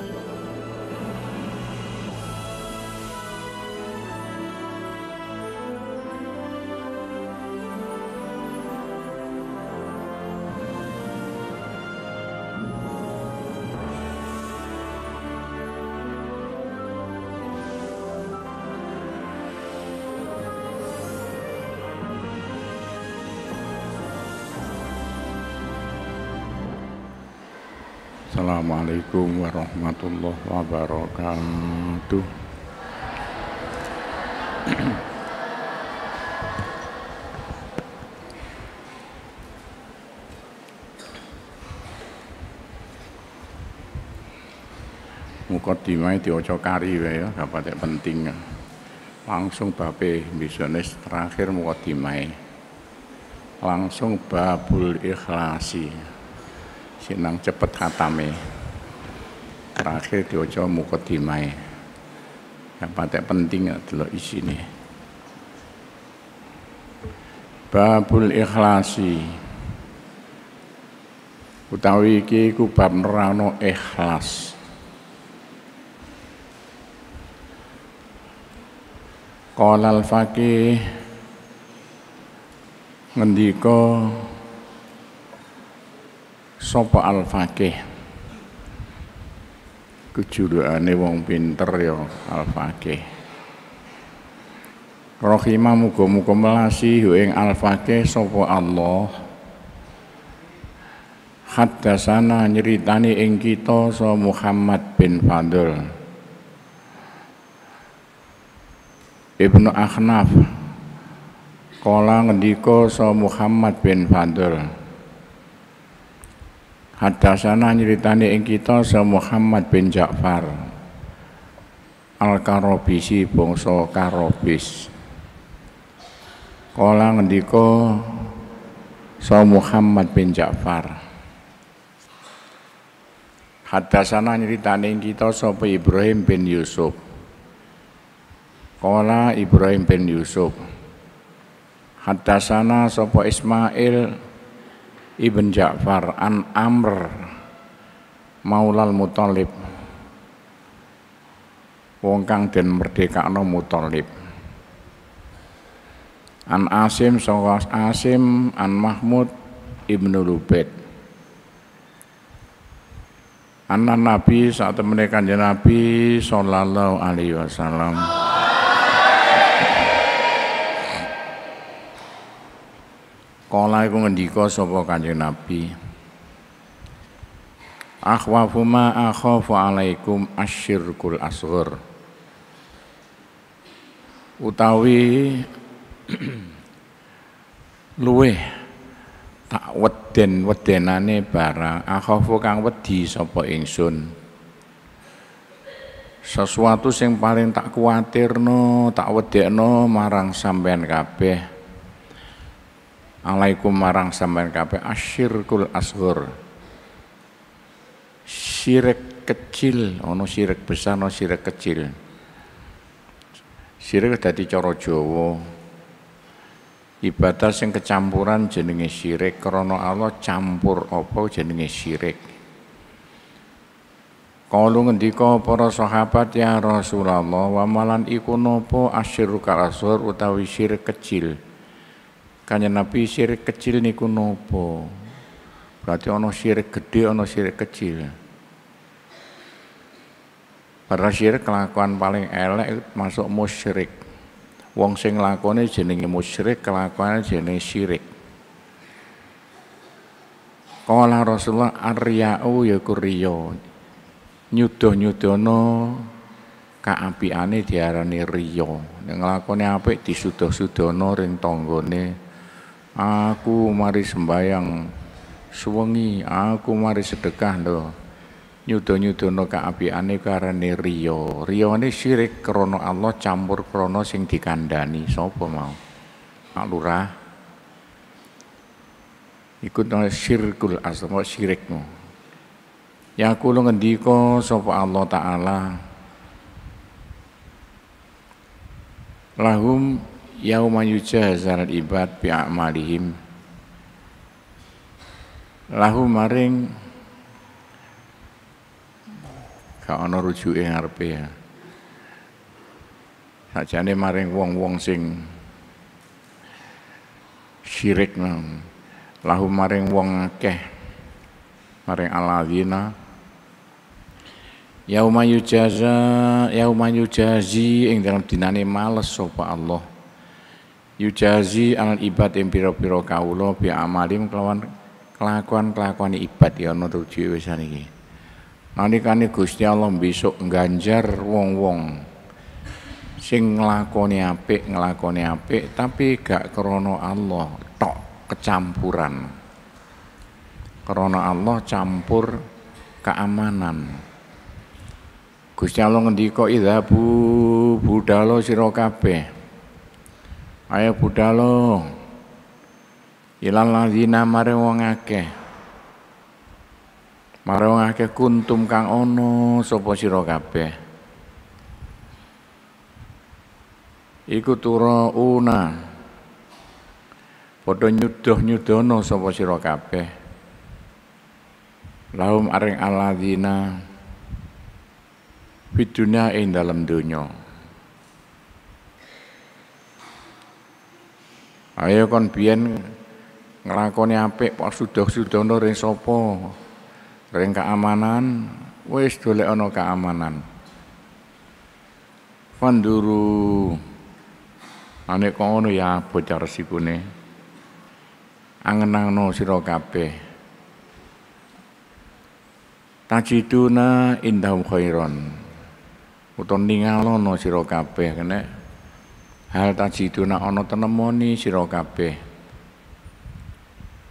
Thank you. Assalamualaikum warahmatullahi wabarakatuh. Mukadimah dioco kari ya, gak penting. Ya. Langsung bape bisnis terakhir muka mukadimah. Langsung babul ikhlasi. Sinang cepet katame Terakhir diwajah mukotimai. yang patek penting ya isi ini Babul ikhlasi. Utawi iki ku bab nerano ikhlas. Qala al-faqih ngendika Sopo al fakih kejulukane wong pinter ya al fakih rahimah muga-muga melasi hueng al fakih sopo Allah Haddasana nyeritani ing kita so Muhammad bin Fadl Ibnu Akhnaf kolang ngendika so Muhammad bin Fadl Hadasana nyeritani ing kita se Muhammad bin Ja'far Al-Karobisi bongso Karobis Kala ngendiko so Muhammad bin Ja'far Hadasana nyeritani ing kita se Ibrahim bin Yusuf Kala Ibrahim bin Yusuf Hadasana sapa Ismail Ibn Ja'far an Amr Maulal Mutalib, wong kang den merdekakno Mutalib, An Asim saka Asim an Mahmud Ibnu Lubaid Anak Nabi saat mereka kanjeng Nabi sallallahu alaihi wasallam. Kala iku ngendika sapa Kanjeng Nabi. Akhwafu ma akhafu alaikum asyirkul asghar. Utawi luweh tak weden-wedenane barang akhafu kang wedi sapa ingsun. sesuatu sing paling tak kuatirno, tak wedekno marang sampean kabeh alaikum marang sampean Ashir asyirkul ashur syirik kecil ono syirik besar ono syirik kecil syirik dadi cara jowo ibadah sing kecampuran jenenge syirik krana Allah campur apa jenenge syirik Kalu ngendika para sahabat ya Rasulullah wa malan iku nopo asyirkul ashur utawi syirik kecil Kanjeng Nabi syirik kecil niku nopo? Berarti ono syirik gede, ono syirik kecil. para syirik kelakuan paling elek masuk musyrik. Wong sing lakone jenenge musyrik, kelakuan jenenge syirik. Kala Rasulullah arya'u ya kuriyo Nyuduh-nyudono kaapiane diarani riyo yang ngelakoni apik disuduh-sudono ring ni aku mari sembayang suwengi aku mari sedekah lho api ane kaapiane karane rio riyane syirik krana Allah campur krono sing dikandani sopo mau Pak Lurah ikut nol syirkul asma syirikmu ya lo ngendika sopo Allah taala lahum yauma yujazal ibad bi malihim lahu maring gak ana rujuke ngarepe ya maring wong-wong sing syirik nang, lahu maring wong keh, maring aladzina yauma yujaza yauma yujazi ing dalam dinane males sapa Allah yujazi al ibad yang piro-piro kaulo bi amalim kelawan kelakuan-kelakuan ibad ya jiwa tujuh ini nanti kani Gusti Allah besok ganjar wong-wong sing ngelakoni ape ngelakoni ape tapi gak krana Allah tok kecampuran krana Allah campur keamanan Gusti Allah ngendika bu budalo sira kabeh ayo budalung ilal ladzina mare wong akeh mare wong akeh kuntum kang ono sopo siro kabeh iku una padha nyuduh-nyudono sapa sira kabeh lahum areng aladina fid ing Ayo kon biyen nglakoni apik kok sudah-sudono ring sapa? Ring keamanan, wis golek ana keamanan. Panduru. Ane kok ngono ya bocor sikune. Angenangno sira kabeh. Tajiduna indah khairon. Uton ningalono sira kabeh kene. hal nak ono tenemoni siro kabeh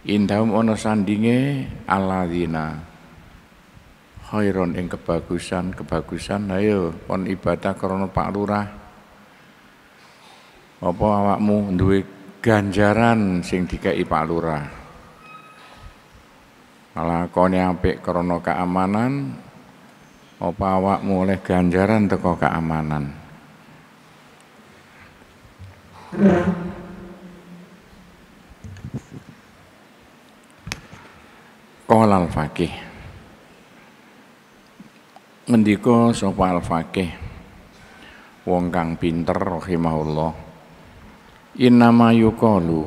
indahum ono sandinge aladina khairon ing kebagusan kebagusan ayo iya, pon ibadah krana Pak Lurah apa awakmu duwe ganjaran sing dikai Pak Lurah lakone apik krana keamanan apa awakmu oleh ganjaran teko keamanan Kol al faqih Mendiko sopa al faqih Wong kang pinter rahimahullah Innama yukalu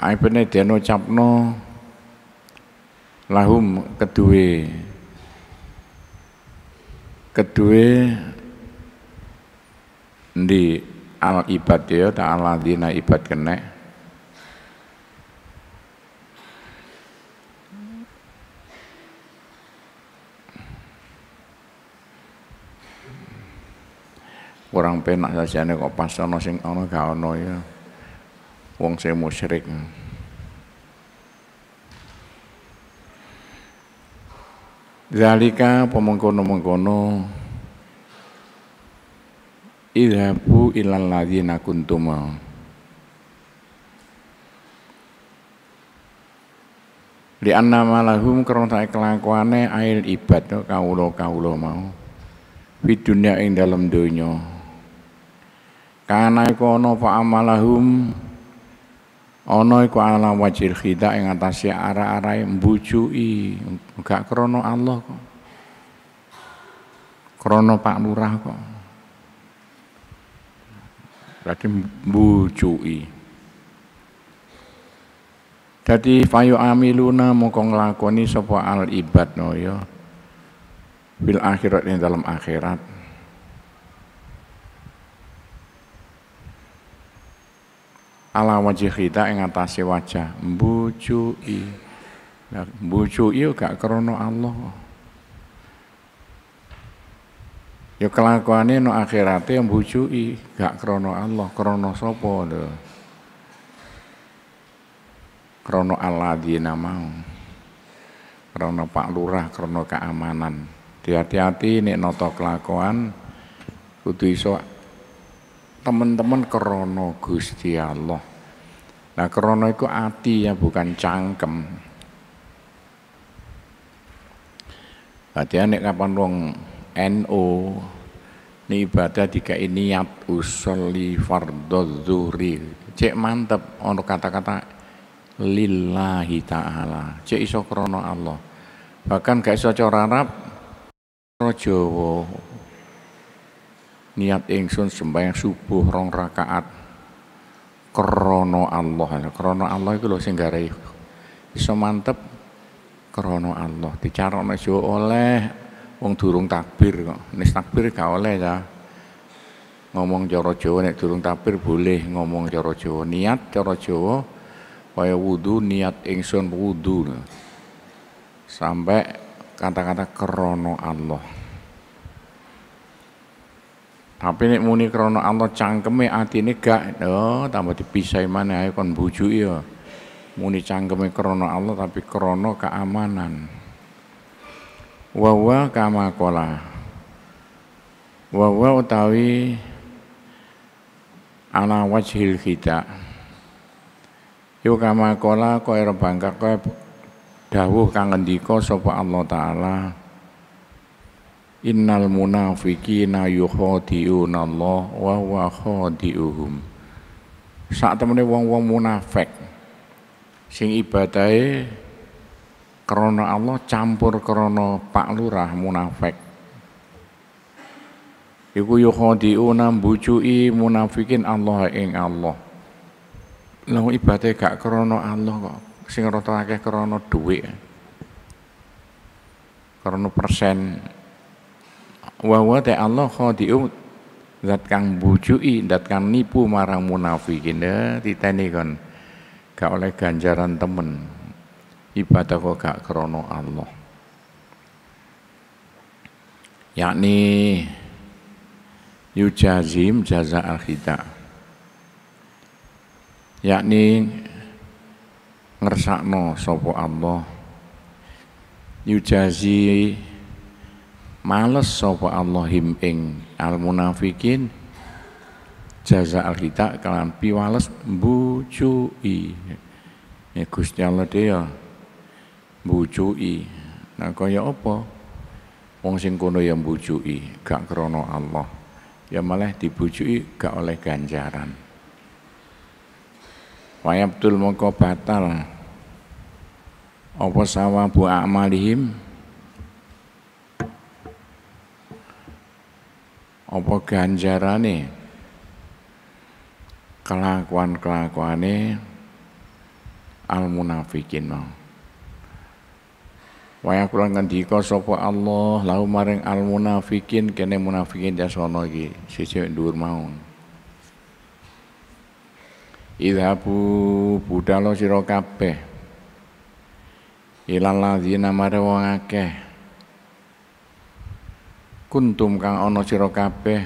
Aibene den capno Lahum kedue Kedue Ndi al ibad ya ta'ala dina ibad kene kurang penak saja nih kok pas ana sing ana gak ana ya wong sing musyrik Zalika pemengkono-mengkono Idhabu ilal ladzina kuntum Li anna malahum karena sak kelakuane ail ibad kaulo kaulo mau. di dunia ing dalam dunia Karena itu ana fa amalahum ana iku ala wajir khida ing atase ara-arae i gak krana Allah kok. Krana Pak Lurah kok berarti bujui. Jadi fayu amiluna mukong lakoni sopo al ibad noyo ya. bil akhirat ini dalam akhirat ala wajah kita yang atase wajah bujui. mbujui gak kerono Allah Ya ini no yang i gak krono Allah, krono sopo lho. Krono Allah di mau. Krono Pak Lurah, krono keamanan. Hati-hati ini noto kelakuan kudu iso temen-temen krono Gusti Allah. Nah krono itu ati ya bukan cangkem. Hati hati kapan dong NO ini ibadah tiga ini niat usolli fardhu cek mantep untuk kata-kata lillahi taala cek iso krono Allah bahkan gak iso cara Arab Jawa niat ingsun sembahyang subuh rong rakaat krono Allah nah, krono Allah itu loh sing iso mantep krono Allah dicarokno oleh Wong durung takbir kok. Nis takbir gak oleh ya. Ngomong cara Jawa nek durung takbir boleh ngomong cara Jawa. Niat cara Jawa kaya wudu niat ingsun wudu. Sampai kata-kata krono Allah. Tapi nek muni krono Allah cangkeme atine gak oh tambah dipisah mana ayo kon bujuk ya. Muni cangkeme krono Allah tapi krono keamanan wawa kama kola wawa utawi ala wajhil kita yo kama kola kaya bangka kaya dawuh kangen diko sapa Allah taala Innal munafiqina yukhadi'una Allah wa huwa Saat Sak temene wong-wong munafik sing ibadahe krono Allah campur krono Pak Lurah munafik iku nam bucu'i munafikin Allah ing Allah Lalu ibadah gak krono Allah kok sing roto akeh krono duit, krono persen Wawa Allah Allah zat kang bujui zat kang nipu marang munafikin ya di kan. gak oleh ganjaran temen ibadah kok gak krono Allah yakni yujazim jaza akhida yakni ngersakno sopo Allah yujazi males sopo Allah him ing al munafikin jaza al kita kelampi wales i ya Gusti Allah dia mbujuki. Nah kaya apa? Wong sing kono ya mbujuki, gak krana Allah. Ya malah dibujuki gak oleh ganjaran. Wayabtul moko batal apa sawabu amalihim apa ganjarane kelakuan-kelakuane al munafikin mau waya kula ngendika sapa Allah lahu maring al munafikin kene munafikin sono iki sisi dhuwur mau. Idhabu budalo sira kabeh. Ilal ladzina mare wong akeh. Kuntum kang ana sira kabeh.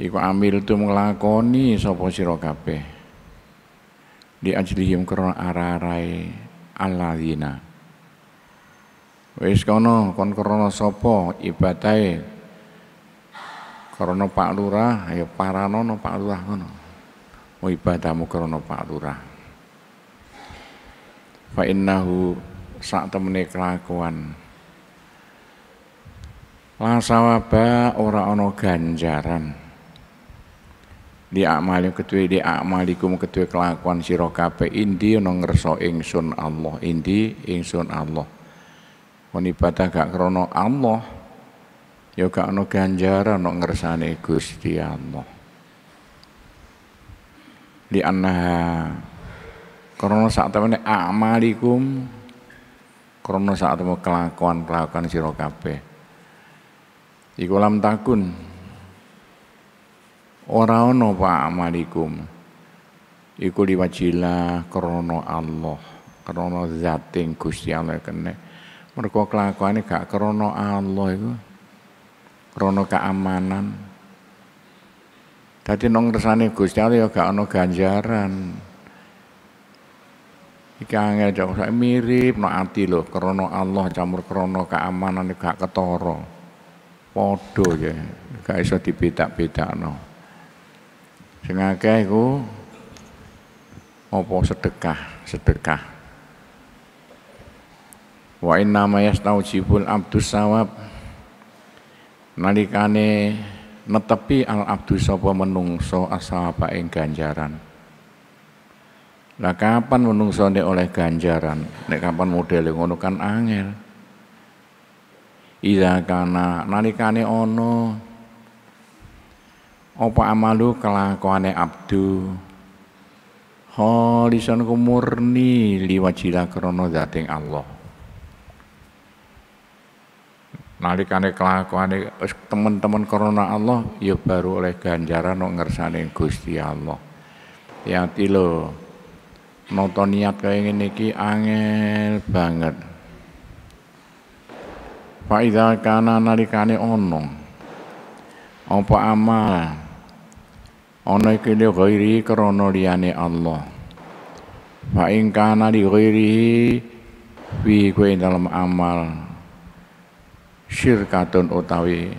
Iku amil tu nglakoni sapa sira kabeh. Di ajlihim krana ara-arae alladzina. Wis kono kon krana sapa ibadahe? Krana Pak Lurah, ya paranono Pak Lurah ngono. Mu oh, ibadahmu krana Pak Lurah. Fa innahu sak temene kelakuan. La sawaba ora ana ganjaran. Di amali ketuwe di amalikum ketuwe kelakuan sira kabeh indi ana ngerso ingsun Allah, indi ingsun Allah. Mun ibadah gak krana Allah ya gak ana ganjaran no ngersane Gusti Allah. Di annaha krana sak temene amalikum krana sak temu kelakuan-kelakuan sira kabeh. Iku lam takun ora ana pak amalikum. Iku diwajilah krana Allah, krana zating Gusti Allah kene. Mergo kelakuane gak krana Allah itu krana keamanan. Dadi nang resane Gusti Allah ya gak ana ganjaran. Iki angel jauh saya mirip no ati loh krono Allah campur krono keamanan ya gak ketoro podo ya gak iso dibedak-bedak no sing akeh iku apa sedekah sedekah Wa inna ma yastaujibul abdus sawab nalikane netepi al abdu sapa menungso asapa ing ganjaran. Lah kapan menungso nek oleh ganjaran? Nek kapan modele ngono kan angel. Iza kana nalikane ono apa amalu kelakuane abdu Halisan kumurni liwajilah krono dating Allah nalikane kelakuane teman-teman korona Allah ya baru oleh ganjaran no ngersane Gusti Allah ya ati lo nonton niat kaya ngene iki angel banget Faiza kana nalikane ono apa amal ono iki li ghairi liyane Allah Fa ing kana li ghairi fi kuwi dalam amal syirkatun utawi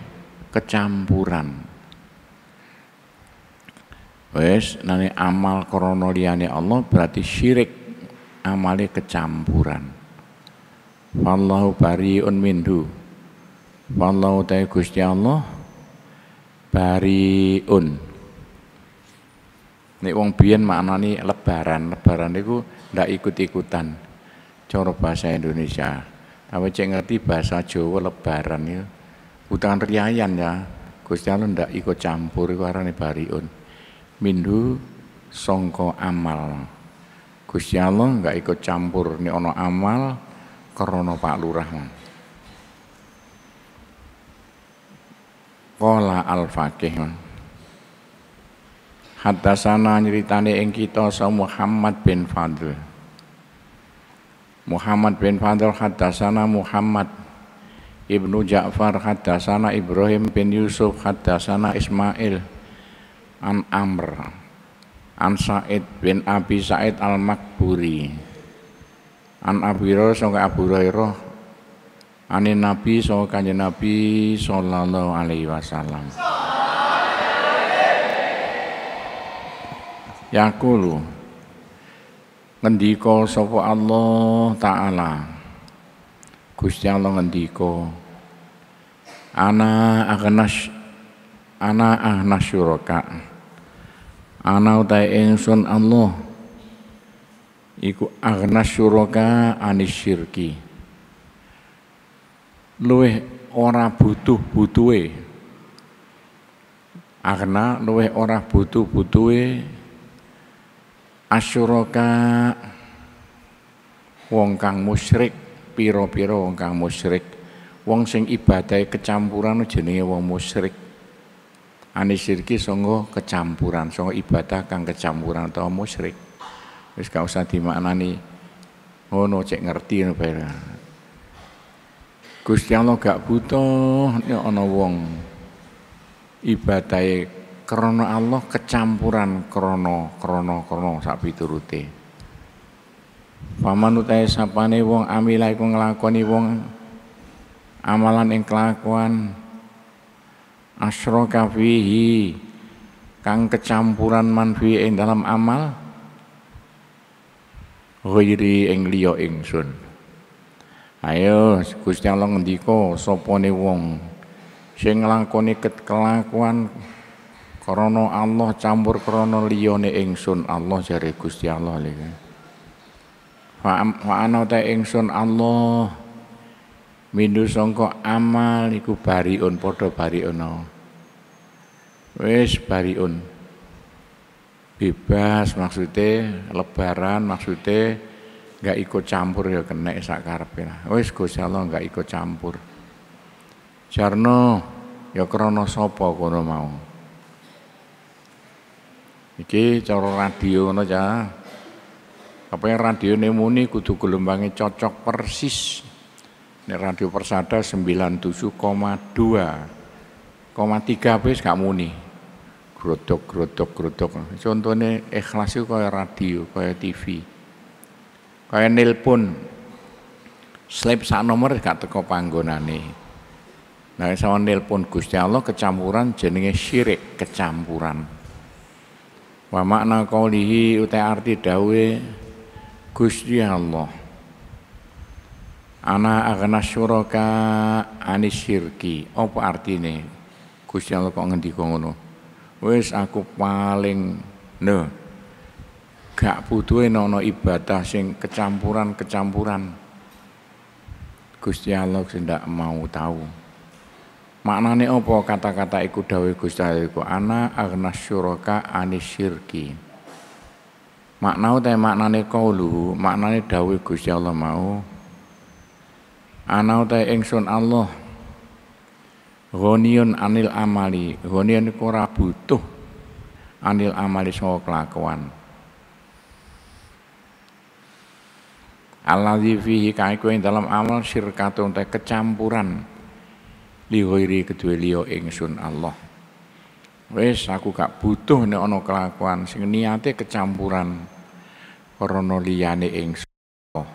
kecampuran wes nani amal krono Allah berarti syirik amali kecampuran wallahu bariun minhu wallahu ta'i Gusti Allah bariun uang wong biyen maknane lebaran lebaran itu ndak ikut-ikutan coro bahasa Indonesia apa cek ngerti bahasa Jawa lebaran ya. Utangan riayan ya. Gusti Allah ndak ikut campur iku arane bariun. mindu songko amal. Gusti Allah nggak ikut campur ni ono amal krono Pak Lurah. Kola al-Faqih. sana nyeritani ing kita Muhammad bin Fadl. Muhammad bin Fadl haddasana Muhammad Ibnu Ja'far haddasana Ibrahim bin Yusuf haddasana Ismail an Amr an Sa'id bin Abi Sa'id al-Makburi an Abi Hurairah sangka Abu Hurairah anin Nabi sangka Kanjeng Nabi sallallahu alaihi wasallam Yakulu ngendika sapa Allah taala Gusti Allah ngendika ana agnas ana ah syuraka ana utahe ingsun Allah iku agnas syuraka anis syirki luweh ora butuh butuhe agna luweh ora butuh butuhe asyuraka wong kang musyrik pira-pira wong kang musyrik wong sing ibadahe kecampuran jenenge wong musyrik ane sirki sangga kecampuran songgo ibadah kang kecampuran utawa musyrik wis gak usah dimaknani ngono cek ngerti ngono Gusti Allah gak butuh nek ana wong ibadahe krono Allah kecampuran krono krono krono sapi turute paman utai sapane wong amila iku nglakoni wong amalan ing kelakuan asyraka fihi kang kecampuran manfi ing dalam amal ghairi ing liya ingsun ayo Gusti Allah ngendika sapa ne wong sing nglakoni kelakuan krono Allah campur krono liyane ingsun Allah jare Gusti Allah lho. Ya. Wa ana ta ingsun Allah minus sangka amal iku bariun padha bariun. Wis bariun. Bebas maksudnya lebaran maksudnya nggak ikut campur ya kena sak lah, wes Gusti Allah nggak ikut campur. Jarno ya krono sopo kono mau. Iki cara radio ngono ya. Apa yang radio muni, kudu gelombangnya cocok persis. Ini radio Persada 97,2. Koma 3 wis gak muni. Grodok grodok grodok. Contohnya ikhlas itu kayak radio, kayak TV. Kayak nelpon. Slip sak nomor gak teko panggonane. Nah, sama nelpon Gusti Allah kecampuran jenenge syirik, kecampuran wa makna qaulihi uta arti dawe Gusti Allah ana agna syuraka anis syirki apa artine Gusti Allah kok ngendika ngono wis aku paling ne gak butuhe nono ibadah sing kecampuran-kecampuran Gusti Allah sing mau tahu Maknane apa kata-kata iku dawuh Gusti iku ana agnas syuraka anisyirki. Maknau te maknane qaulu, maknane dawuh Gusti Allah mau ana te ingsun Allah Ronion anil amali, Ronion iku ora butuh anil amali semua kelakuan. di fihi kaiku ing dalam amal syirkatun te kecampuran li kedua kedue liya ingsun Allah Wes aku gak butuh nek ana kelakuan sing niate kecampuran karena liyane ingsun Allah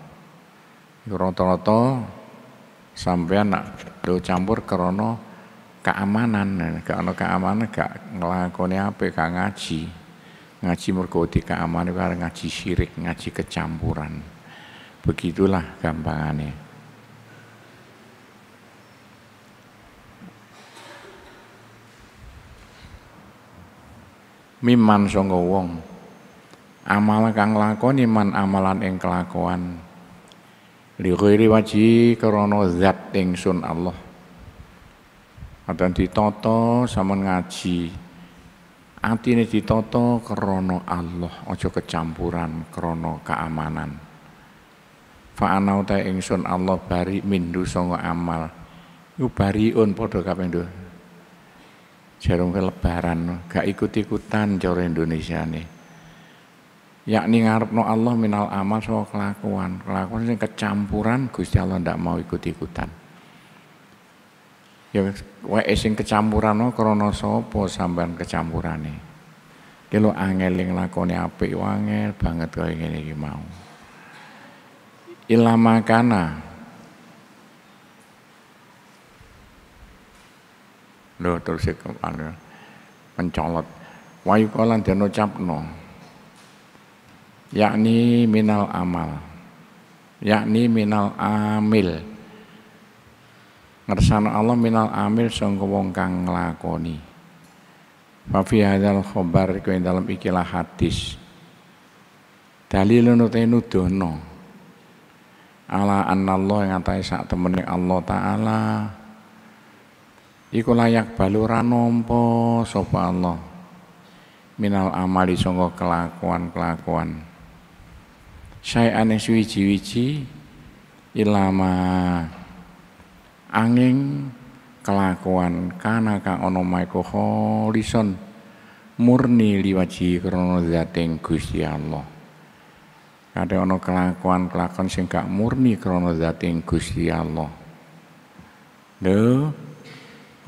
ya, rata-rata sampean nak do campur karena keamanan gak ana keamanan gak nglakoni apa? gak ngaji ngaji mergo keamanan karo ngaji syirik ngaji kecampuran begitulah gampangannya miman sangga wong amal kang lakoni man amalan ing kelakuan li ghairi waji krana zat ingsun Allah Adan ditoto sampean ngaji atine ditoto krana Allah aja kecampuran krana keamanan fa anauta ingsun Allah bari mindu sanga amal iku bariun padha kaping jarum ke lebaran gak ikut-ikutan cara Indonesia nih yakni ngarepno Allah minal amal soal kelakuan kelakuan ini kecampuran Gusti Allah ndak mau ikut-ikutan ya wae sing kecampuran no krana sapa kecampuran nih e? ki lo angeling lakoni apik wangel banget kau ingin ini mau ilama kana lho terus anu mencolot wayu kolan den ucapno yakni minal amal yakni minal amil ngersano Allah minal amil sangka wong kang nglakoni fa fi hadzal khabar dalam ikilah hadis dalilun utai nuduhno ala anna Allah yang ngatai sak temene Allah taala iku layak balura ranompo sopa Allah minal amali sangka kelakuan-kelakuan Saya aneh suwiji-wiji ilama angin kelakuan kana kang ono maiko kholison murni liwaji krono zateng Gusti Allah Kade ono kelakuan-kelakuan sing murni krono zateng Gusti Allah Duh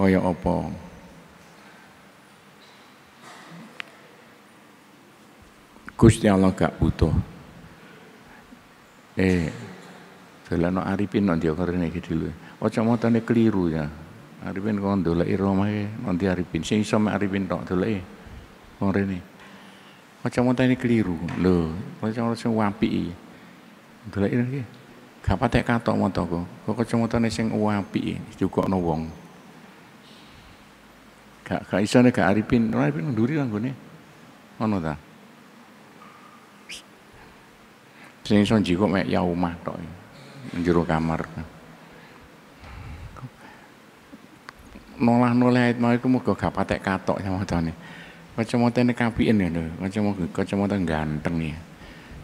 kaya apa Gusti Allah gak butuh eh dolan no Arifin nanti aku rene iki dulu cuma motone keliru ya Arifin kon doleki romahe nanti Arifin sing iso mek Arifin tok doleki wong rene cuma ini keliru lho kacamata sing apik doleki iki gak patek katok tahu kok kacamata sing apik dikokno wong Gak gak iso nek gak Arifin ora aripin nduri nang gone. ta. Sing iso Jiko mek ya omah tok. E. Njero kamar. Nolah noleh mau iku muga gak patek katok nyamotane. Kacamata ini Kapiin ya lho, kacamata kacamata ganteng ya.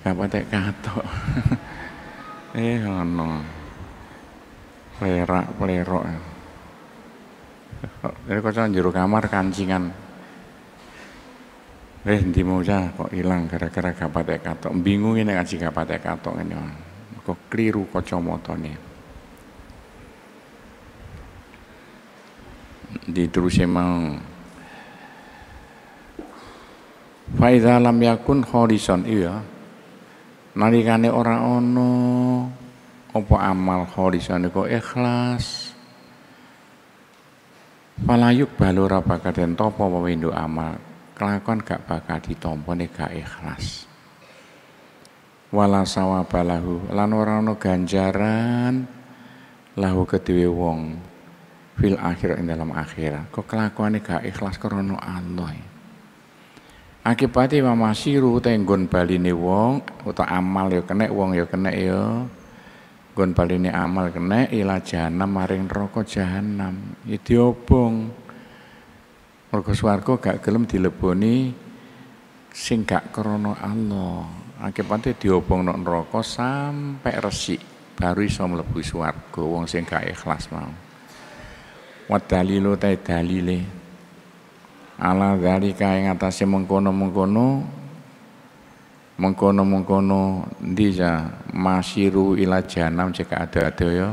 Gak patek katok. eh ngono. Perak-pelerok. Ini kocok juru kamar kancingan. Eh, di moja kok hilang gara-gara gak patek katok. Bingung ini ngaji gak patek katok ini. Kok keliru Di terus emang. Faiza lam yakun horizon iya nalikane ora ono opo amal horizon kok ikhlas Palayuk balora bakal den topo wewendu amal, kelakuan gak bakal nih gak ikhlas. Wala sawabalahu lan ora ganjaran lahu kedhewe wong fil akhir ing dalam akhirat. Kok kelakuan nih gak ikhlas karena Allah. mama siru tenggon Bali nih wong, uta amal yo kenek wong yo kenek yo. Gon paline amal kena ila jahanam maring rokok jahanam. Ya obong, Mergo suarco gak gelem dileboni sing gak krono Allah. Akibatnya diobong nok rokok sampai resik baru iso melebu suarco wong sing gak ikhlas mau. Wat dalilu ta dalile. Ala dari kaya ngatasi mengkono-mengkono mengkono-mengkono ndi ya masiru ila jahanam jika ada-ada ya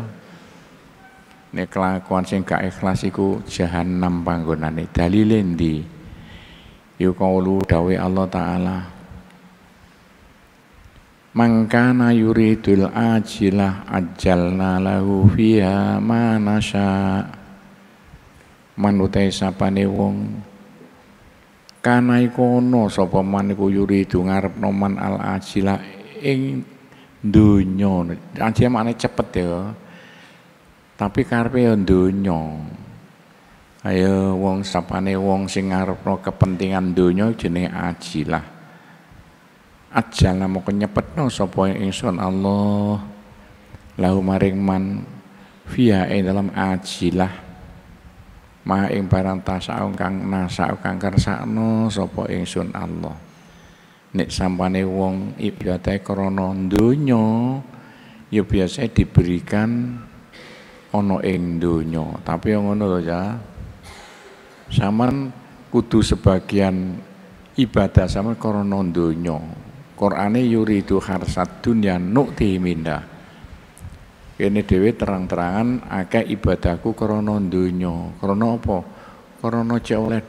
nek kelakuan sing gak ikhlas iku jahanam panggonane dalile ndi ya kaulu dawe Allah taala Mangkana yuridul ajilah ajalna lahu fiha ma nasya manutai sapane wong kana iku ana sapa man iku yuridu ngarepno man al ajila ing donya ajila maknane cepet ya tapi karepe ya donya ayo wong sapane wong sing ngarepno kepentingan donya jenenge ajilah ajal mau nyepetno sapa ingsun Allah lahu maring man via ing dalam ajilah ma ing barang tasau kang nasau kang kersakno Sopo ingsun Allah nek sampane wong Ibadah krana donya ya biasa diberikan Ono ing donya tapi yang ngono lho ya saman kudu sebagian ibadah sama krana donya Qur'ane yuridu harsat dunya nukti mindah kene dhewe terang-terangan akeh ibadahku krono dunyo, krana apa krana cek oleh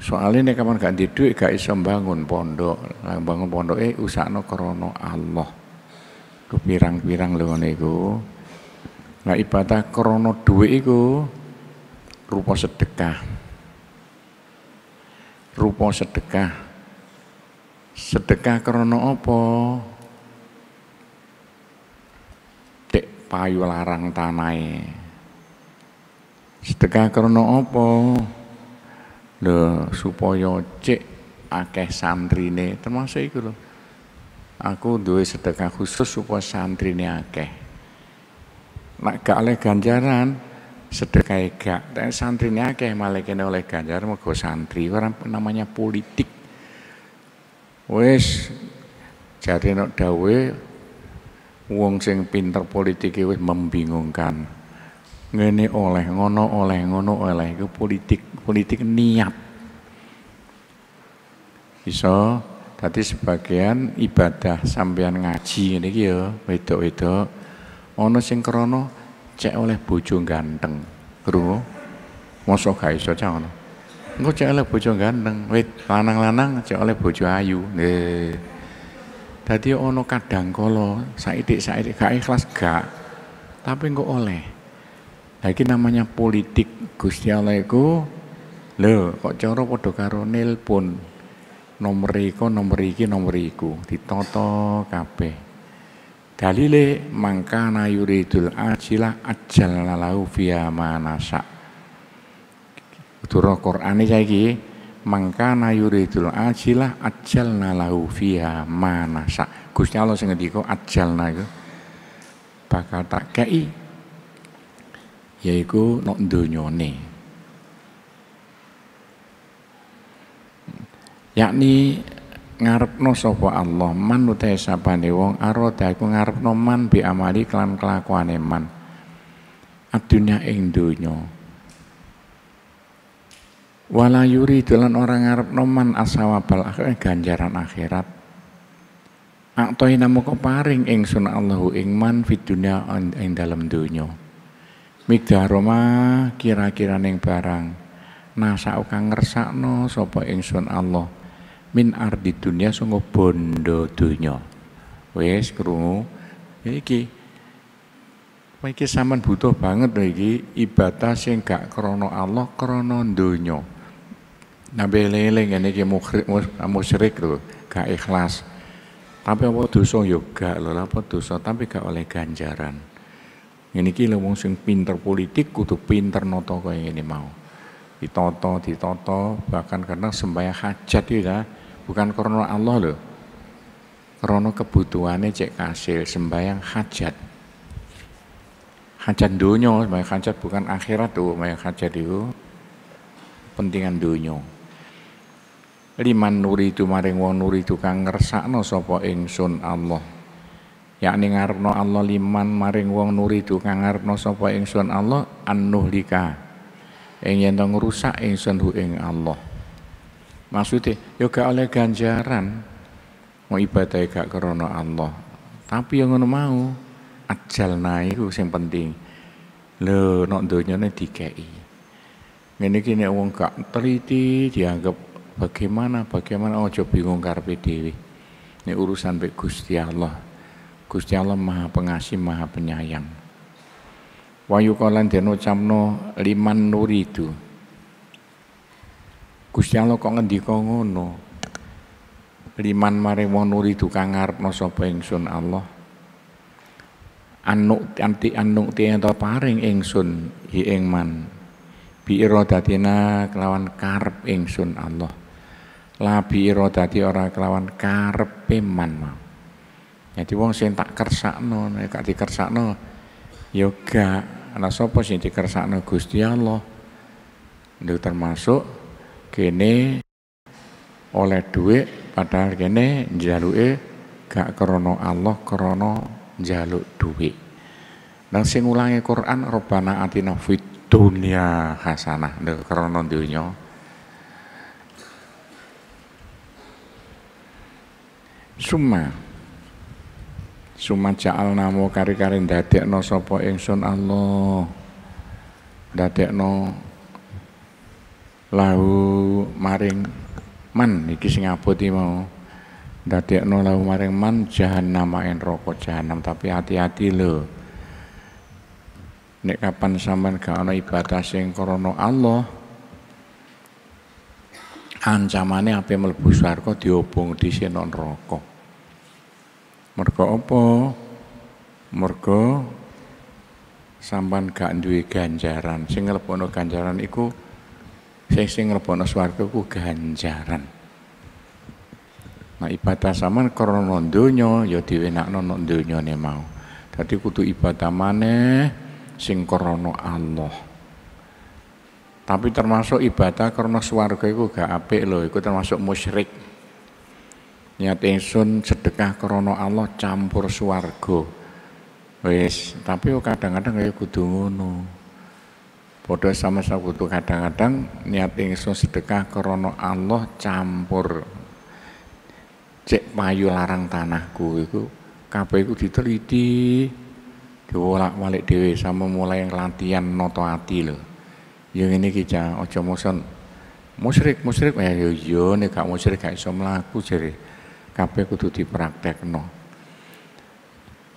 soalnya ini kapan gak duwe gak bisa bangun pondok bangun pondok. eh, usakno krono Allah kepirang-pirang lho ngene iku nah ibadah krono dhuwit iku rupa sedekah rupa sedekah sedekah krana apa payu larang Tanai, Sedekah krana apa? Lho, supaya cek akeh santrine, termasuk itu lho. Aku duwe sedekah khusus supaya santrine akeh. Nak gak oleh ganjaran, sedekah gak. Tapi santrine akeh malah kena oleh ganjaran mau santri orang namanya politik. wes jadi nak dawe wong sing pinter politik itu membingungkan ngene oleh ngono oleh ngono oleh ke politik politik niat iso tadi sebagian ibadah sampean ngaji ini iki ya wedok-wedok ana sing krono cek oleh bojo ganteng kru mosok gak iso cak ngono engko cek oleh bojo ganteng wit lanang-lanang cek oleh bojo ayu nggih Dadi ono kadang kala saidik saidik gak ikhlas gak. Tapi enggak oleh. Lagi namanya politik Gusti Allah iku lho kok cara padha karo nelpon. Nomor iku nomor iki nomor iku ditata kabeh. Dalile mangkana yuridul ajila ajal lalau via manasa. Durung Qur'ane saiki mangkana yuridul ajilah ajalna lahu fiha manasa Gusti Allah sing ngendika ajalna iku bakal tak kei yaiku nok donyane yakni ngarepno sapa Allah man utahe sapane wong arada iku ngarepno man bi amali kelan kelakuane man adunya ing donya wala yuri dolan orang ngarep noman bal akhirat eh, ganjaran akhirat aktoi namu keparing sun Allahu ingman fit dunya ing dalam dunya Roma kira-kira ning barang nasa no sopo ing sun Allah min ardi dunia sungguh bondo dunyo wes krungu iki iki saman butuh banget lagi iki ibadah sing gak Allah krono dunyo. Nabi Leleng ini ngene iki musyrik lho, gak ikhlas. Tapi apa dosa juga ya gak lho, apa dosa tapi gak oleh ganjaran. Ini iki lho wong sing pinter politik kudu pinter noto kaya ini mau. Ditoto, ditoto, bahkan karena sembahyang hajat ya, bukan karena Allah loh. Karena kebutuhannya cek kasil sembahyang hajat. Hajat dunia, sembahyang hajat bukan akhirat tuh, sembahyang hajat itu pentingan dunia liman nuri itu maring wong nuri itu kang ngersakno sopo ingsun Allah yakni ngarno Allah liman maring wong nuri itu kang ngarno sapa ingsun Allah annuhlika yang yen ngrusak ingsun hu ing Allah maksudnya yo gak oleh ganjaran mau ibadah gak krana Allah tapi yang ngono mau ajal naik iku sing penting lho nok donyane dikeki ngene iki kini wong gak teliti dianggap bagaimana bagaimana ojo oh, bingung karpe dewi ini urusan be Gusti Allah Gusti Allah maha pengasih maha penyayang wayu kolan deno camno liman itu. Gusti Allah kok ngendi ngono liman mare wong itu kangar no sopeng ingsun Allah anuk anti anuk tiang paring ingsun hi eng man datina kelawan karp ingsun Allah labi irodati ora kelawan karpe man mau. Jadi wong sing tak kersakno nek gak dikersakno ya gak ana sapa sing dikersakno Gusti Allah. Itu termasuk kene oleh duit. padahal kene njaluke gak krana Allah krana njaluk duit. Nang sing ulangi Quran robana atina fid dunya hasanah. Lho krana Dunia summa summa ja'al namo kari-kari no sopo ingsun Allah no lahu maring man iki sing mau mau no lahu maring man jahan nama en rokok jahanam tapi hati-hati lo nek kapan sampean gak ana ibadah sing krana Allah ancamane ape mlebu swarga diobong dhisik nang rokok Mergo opo, Mergo sampan gak duwe ganjaran. Sing ngelepono ganjaran iku sing sing ngelepono swarga ku ganjaran. Nah ibadah sampean krana donya ya diwenakno nang donyane mau. Dadi kudu ibadah maneh sing krana Allah. Tapi termasuk ibadah karena swarga iku gak apik lho, iku termasuk musyrik niat ingsun sedekah krono Allah campur swarga wis tapi kadang-kadang kaya kudu ngono padha sama-sama kudu kadang-kadang niat ingsun sedekah krono Allah campur cek payu larang tanahku itu kabeh itu diteliti diwolak-walik dewi sama mulai yang latihan noto ati lho yang ini kita ojo moson musrik musrik ya yo yo nih kak musrik iso kabeh kudu dipraktekno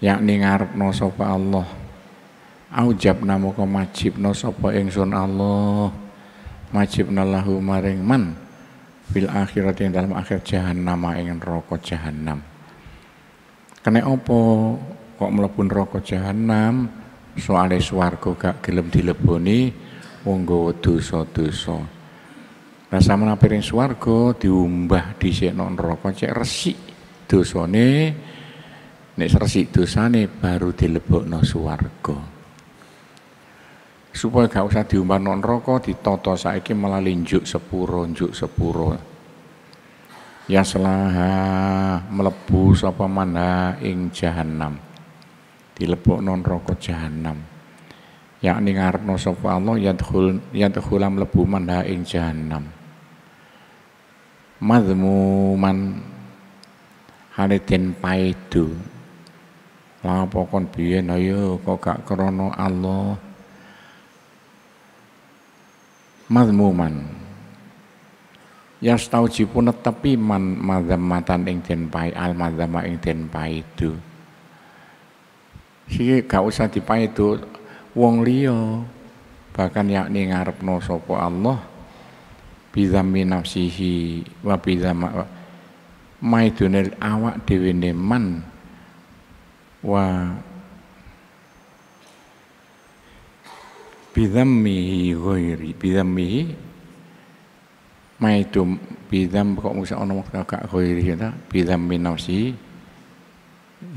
yakni ngarepno sapa Allah aujab ka majibno sapa ingsun Allah majibna lahu maring man fil akhirat yang dalam akhir jahanam ing neraka jahanam. kene apa kok mlebu neraka jahanam soale swarga gak gelem dileboni wong nggawa dosa-dosa lah samana piring suargo diumbah non neraka cek resik dosane nek resik dosane baru dilebok non suargo. Supaya gak usah diumbah non neraka saya saiki malah linjuk sepuro njuk sepuro. Ya selaha melebu sapa mana ing jahanam. non neraka jahanam. yakni ngarepno sapa Allah yadkhul yadkhulam lebu mana ing jahanam madmuman hale tenpai itu, lha apa kon biyen ayo iya, kok gak krana Allah madmuman yastaujipun netepi man madzamatan ing den pai al madzama ing den paidu iki gak usah dipaidu wong liya bahkan yakni ngarepno sapa Allah bidhambi nafsihi wa bidhama maidune awak dewi man wa bidhammihi ghairi ma maidum bidham kok musa ono waktu kak ghairi kita bidhammi nafsihi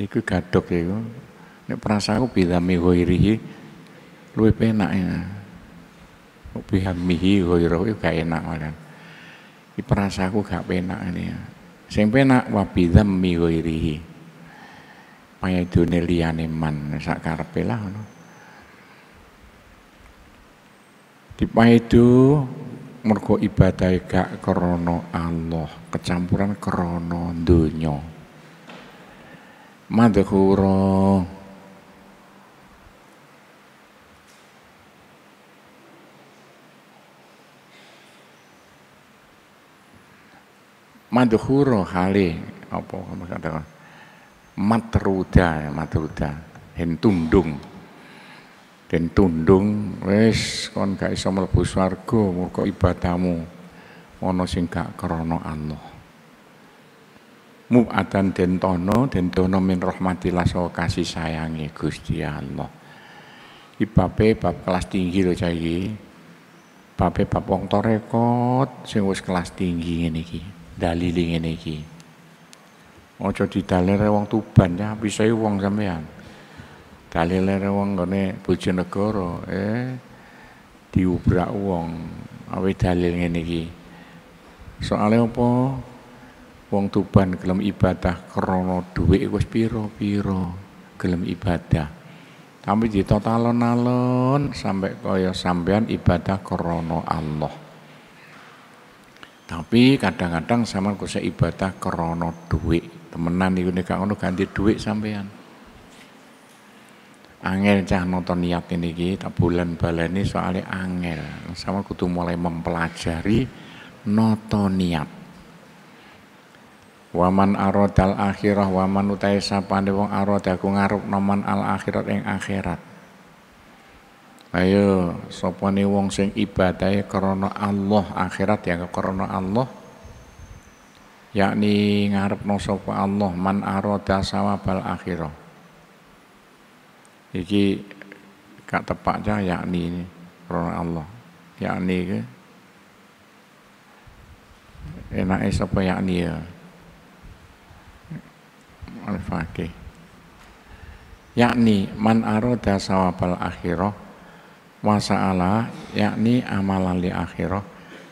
itu gadok ini perasaan aku bidhammi ghairihi luwih penak ya pihak bihamdihi itu gak enak malah. perasa aku gak penak ini. Ya. Sing penak wa bi dzammi itu Payadune liyane man sak pelah. lah ngono. Dipaidu mergo ibadah gak krana Allah, kecampuran krana donya. Madhura madhuro hale apa katakan? matruda matruda den tundung den tundung wis kon gak iso mlebu swarga mergo ibadahmu ana sing gak krana Allah mu'atan den tono den tono min rahmatillah so kasih sayangi Gusti Allah ibabe bab kelas tinggi lho cah iki bab wong torekot sing kelas tinggi ini iki dalili ngene iki. Aja didalere wong Tuban ya bisa ya wong sampean. Dalilere wong ngene Bojonegoro eh diubrak wong awe dalil ngene iki. Soale apa? Wong Tuban gelem ibadah krana dhuwit wis pira-pira gelem ibadah. Tapi ditotalon-alon sampai kaya sampean ibadah krana Allah. Tapi kadang-kadang sama kusai ibadah krono duit. Temenan itu nek ngono ganti duit sampean. Angel cah nonton niat ini ki, tak bulan ini soalnya angel. Sama tuh mulai mempelajari nonton niat. Waman arodal akhirah waman utai pandewong wong aroda noman al akhirat yang akhirat. Ayo sopone wong sing ibadahe karena Allah akhirat ya karena Allah yakni ngarep ngarepno sapa Allah man arada sawabal akhirah. Iki kak tepatnya yakni ini karena Allah. Yakni ke enake sapa yakni ya. al fakih Yakni man arada sawabal akhirah wasa'ala yakni amalan li akhirah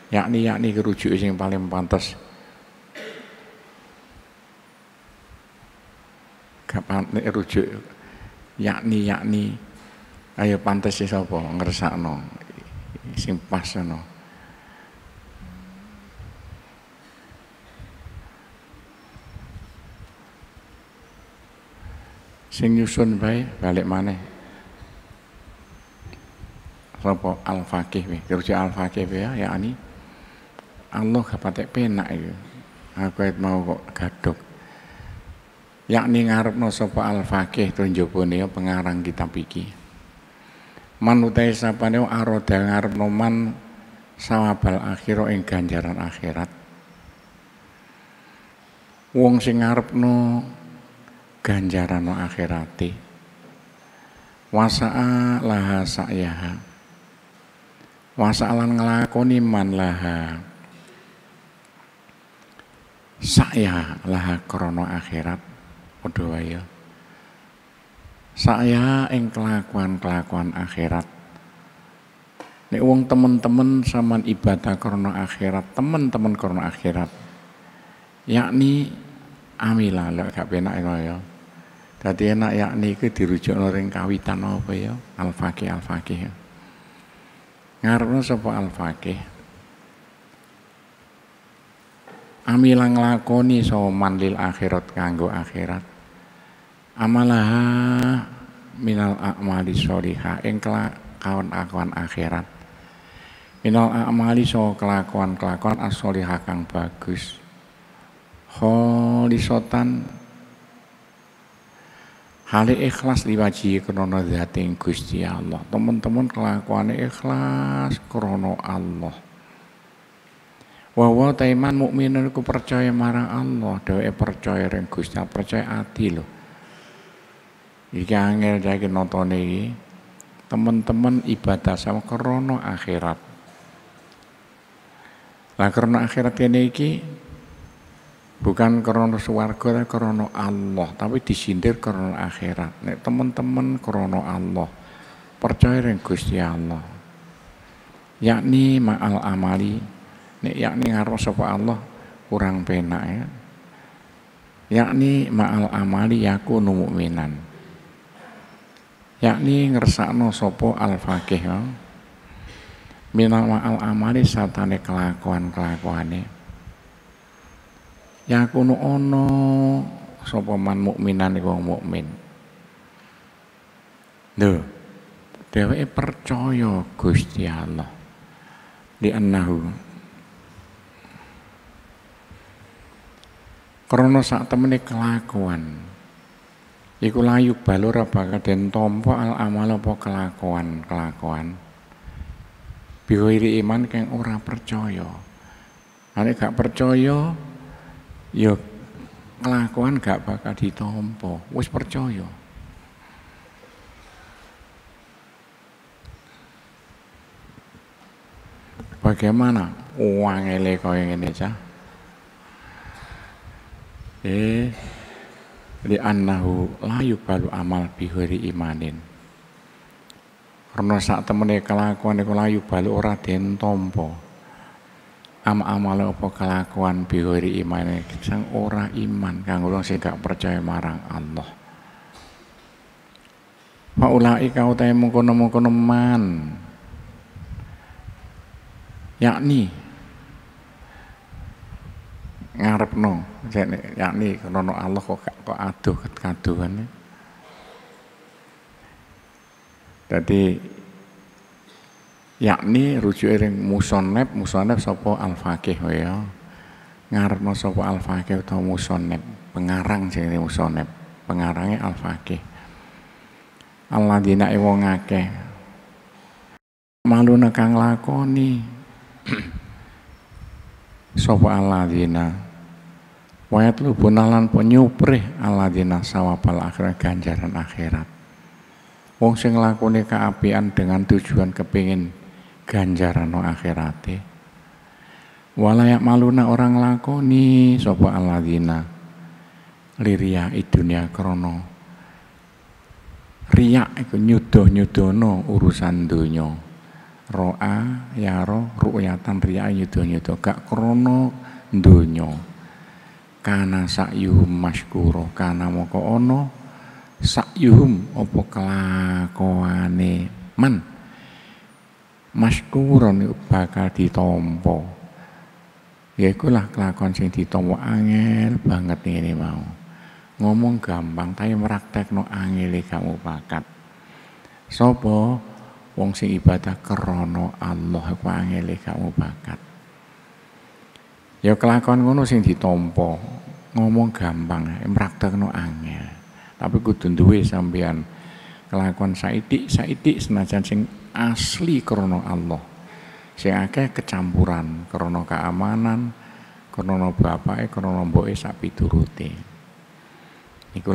yakni yakni kerujuk yang paling pantas kapan rujuk yakni yakni ayo pantas sih sapa ngersakno sing pas no sing nyusun bae balik maneh Ropo al-faqih kerja al-faqih ya ya ani Allah kapatek penak itu aku mau kok gadok yakni no sapa al-faqih ya pengarang kitab iki man sapa sapane ya aroda no man sawabal akhir ing ganjaran akhirat wong sing no ganjaran akhirati, e. wasa'a laha sa'yaha wasalan ngelakoni man laha saya laha krono akhirat padha wae saya ing kelakuan-kelakuan akhirat nek wong temen-temen saman ibadah krono akhirat temen-temen krono akhirat yakni amila lek gak penak ya dadi enak yakni ke dirujuk ring kawitan apa ya al-faqih al-faqih ya ngarepno sapa al-faqih amila nglakoni soman lil akhirat kanggo akhirat amalaha minal a'mali sholiha ing kelakuan akuan akhirat minal a'mali so kelakuan-kelakuan as kang bagus kholisotan Hale ikhlas liwaji krono zating Gusti Allah. Teman-teman kelakuan ikhlas krono Allah. Wa wa taiman mukminun ku percaya marang Allah, dheweke percaya ring Gusti, percaya ati lho. Iki angel saiki nonton iki. Teman-teman ibadah sama krono akhirat. Lah krono akhirat kene iki bukan krono suwargo tapi krono Allah tapi disindir krono akhirat nek teman-teman krono Allah percaya dengan Gusti Allah yakni ma'al amali nek yakni ngaruh sapa Allah kurang pena ya yakni ma'al amali yaku minan. yakni ngersakno sapa al-faqih ya. minal ma'al amali satane kelakuan-kelakuane yakunu ono sapa man mukminan iku wong mukmin lho dheweke percaya Gusti Allah di Anahu. karena saat temene kelakuan iku layu balur apa kaden tompo al amal apa kelakuan kelakuan bihoiri iman keng ora percaya Ane gak percaya ya kelakuan gak bakal ditompo wis percaya bagaimana uang ele yang ini cah eh di anahu layu balu amal bihuri imanin karena saat temennya kelakuan iku layu balu orang den tompo am amal apa kelakuan bihori iman sang ora iman kang wong sing gak percaya marang Allah Fa ulai kau tanya mengkono-mengkono man yakni ngarepno yakni kono Allah kok kok aduh kaduhane Jadi yakni rujuk ring musonep musonep sopo al-faqih ya ngarepno sopo al-faqih musonep pengarang jenenge musonep pengarangnya al-faqih dina e wong akeh maluna kang lakoni Allah dina Wayat lu bunalan penyuprih aladina sawapal akhirat ganjaran akhirat. Wong sing lakune keapian dengan tujuan kepingin ganjarano akhirate walayak maluna orang lakoni sopo aladina, liria idunia krono riak iku nyuduh nyudono urusan dunyo, roa yaro ru'yatan ria nyuduh nyuduh gak krono dunyo. kana sakyuhum maskuro, karena moko ono sakyuhum opo kelakoane man Mas kuron itu bakal ditompo. Yaiku lah kelakuan sing ditompo angel banget nih nih mau. Ngomong gampang tapi no angeli e kamu pakat. Sopo wong sing ibadah kerono Allah ku angeli e kamu pakat Ya kelakuan ngono sing ditompo, Ngomong gampang, no angel. Tapi kudu duwe sampean kelakuan saidik saidik senajan sing asli krono Allah sing akeh kecampuran krono keamanan krono bapak, krono sapi sapi turuti. iku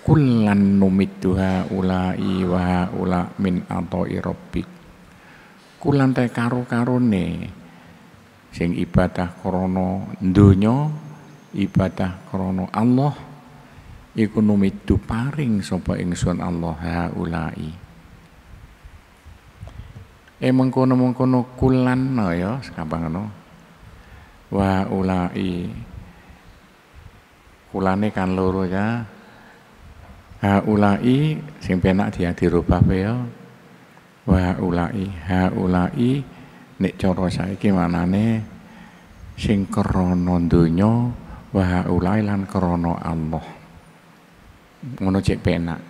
Kulan numit numidduha ulai iwa ula min atoi rabbik Kulan te karo-karone sing ibadah Krono dunyo, ibadah Krono Allah iku itu paring sapa ingsun Allah ha ulai e mengkono-mengkono kulana ya no wa ulai kulane kan loro ya ha ulai sing penak dia dirubah ya wa ulai ha ulai nek cara saiki manane sing krana donya wa ulai lan krana Allah ngono cek penak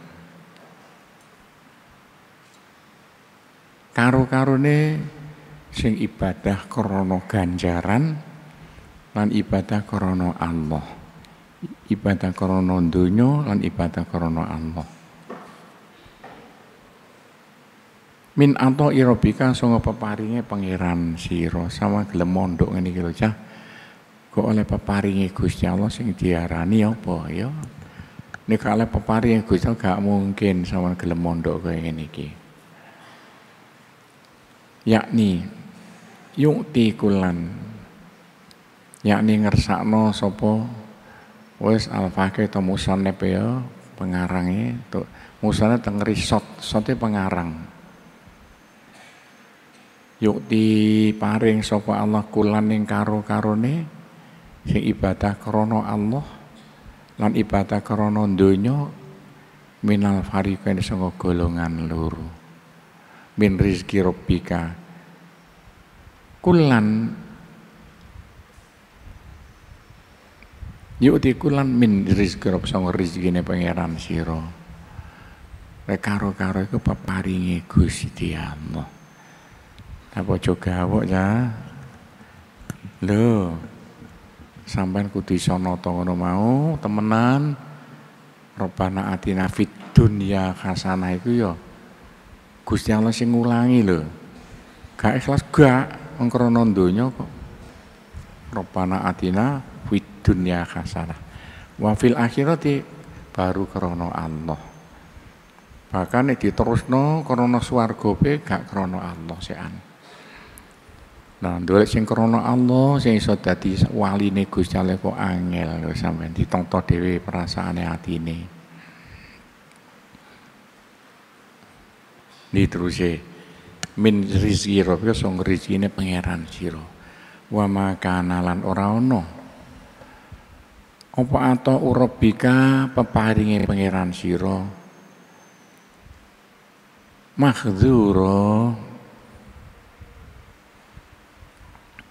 Karu-karu karone sing ibadah krono ganjaran lan ibadah krono Allah ibadah krono dunyo, lan ibadah krono Allah min anto irobika songo peparinge pangeran siro sama gelem mondok ngene iki cah kok oleh peparinge Gusti Allah sing diarani apa ya nek oleh peparinge Gusti Allah gak mungkin sama gelem mondok kaya ngene iki yakni yukti kulan yakni ngersakno sopo wes al to musannif ya, pengarangnya, to tuh musane teng risot sote pengarang yukti paring sopo Allah kulan ning karo-karone sing ibadah krono Allah lan ibadah krono donya minal fariqain sanga golongan luru, min rizki ropika kulan yuk di kulan min rizki rob rizki ini pangeran siro rekaro karo itu paparingi peparinge Gusti Allah apa juga apa ya lho sampai kudu iso nata mau temenan robana atina fit dunia khasana itu ya Gusti Allah sing ngulangi lho gak ikhlas gak engkrono donya kok. ropana atina wid dunia kasana wafil akhirati baru krono Allah. Bahkan nek diterusno krono swarga be gak krono Allah an Nah, ndolek sing krono Allah sing iso dadi wali Gusti Allah kok angel lho sampean ditonto ya perasaane atine. ini terus min rizki rabbika song rizkine pangeran sira wa ma kana lan ora ono apa ato urabika peparinge pangeran sira mahdzura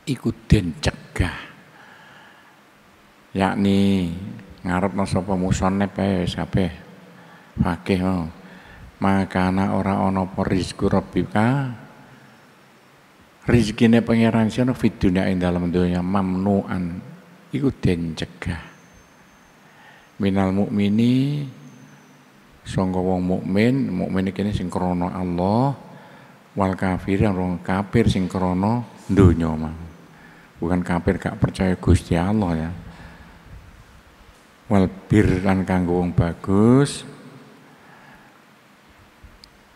iku den cegah yakni ngarep sapa musonep ae wis kabeh fakih mau. Oh makana ora ono apa robika, rizkine pangeran sira fit dunya ing dalem donya mamnuan iku den cegah minal mukmini sangka wong mukmin mukmin sinkrono sing krana Allah wal kafir yang wong kafir sing krana mah bukan kafir gak percaya Gusti Allah ya wal bir lan kanggo wong bagus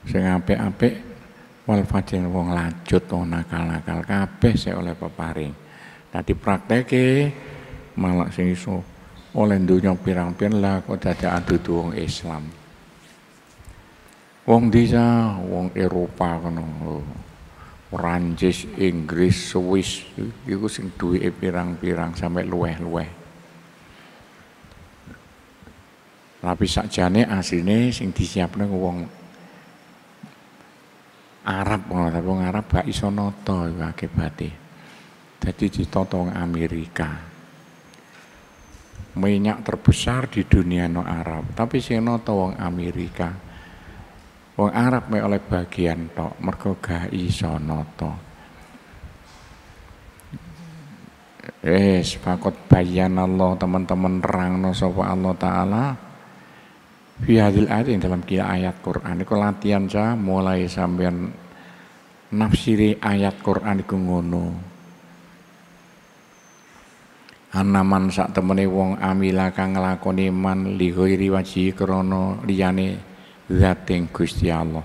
sing apik-apik wal fadil wong lajut wong nakal-nakal kabeh sik oleh peparing. Dadi prakteke malah sing iso oleh dunya pirang-pirang lah kok dadi adu wong Islam. Wong desa, wong Eropa kono. Perancis, Inggris, Swiss iku sing duweke pirang-pirang sampai luweh-luweh. Tapi sakjane asline sing disiapne wong Arab ngono tapi wong Arab gak iso nata iku akibate. Dadi ditata Amerika. Minyak terbesar di dunia no Arab, tapi sing Noto wong Amerika. Wong Arab me oleh bagian tok, mergo gak iso nata. Eh, sepakat bayan Allah teman-teman rangno sapa Allah Ta'ala fi hadil ayat yang dalam kia ayat Quran itu latihan saya mulai sampean nafsiri ayat Quran itu ngono anaman sak temene wong amila kang nglakoni man li ghairi waji krana liyane zating Gusti Allah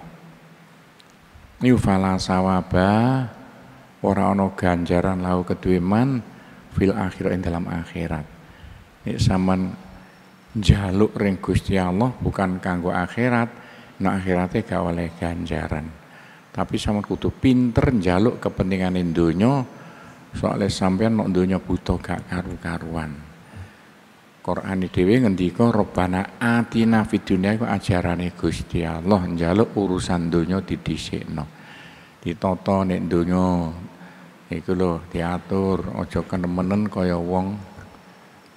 niku fala sawaba ora ana ganjaran lau keduwe man fil akhirat yang dalam akhirat nek sampean jaluk ring Gusti Allah bukan kanggo akhirat nek akhirate gak oleh ganjaran tapi sama kudu pinter jaluk kepentingan indonyo soalnya sampean nek donya gak karu-karuan Quran dhewe ngendika Rabbana atina fid dunya iku ajarane Gusti Allah njaluk urusan di didhisikno ditata nek donya iku lho diatur aja kenemenen kaya wong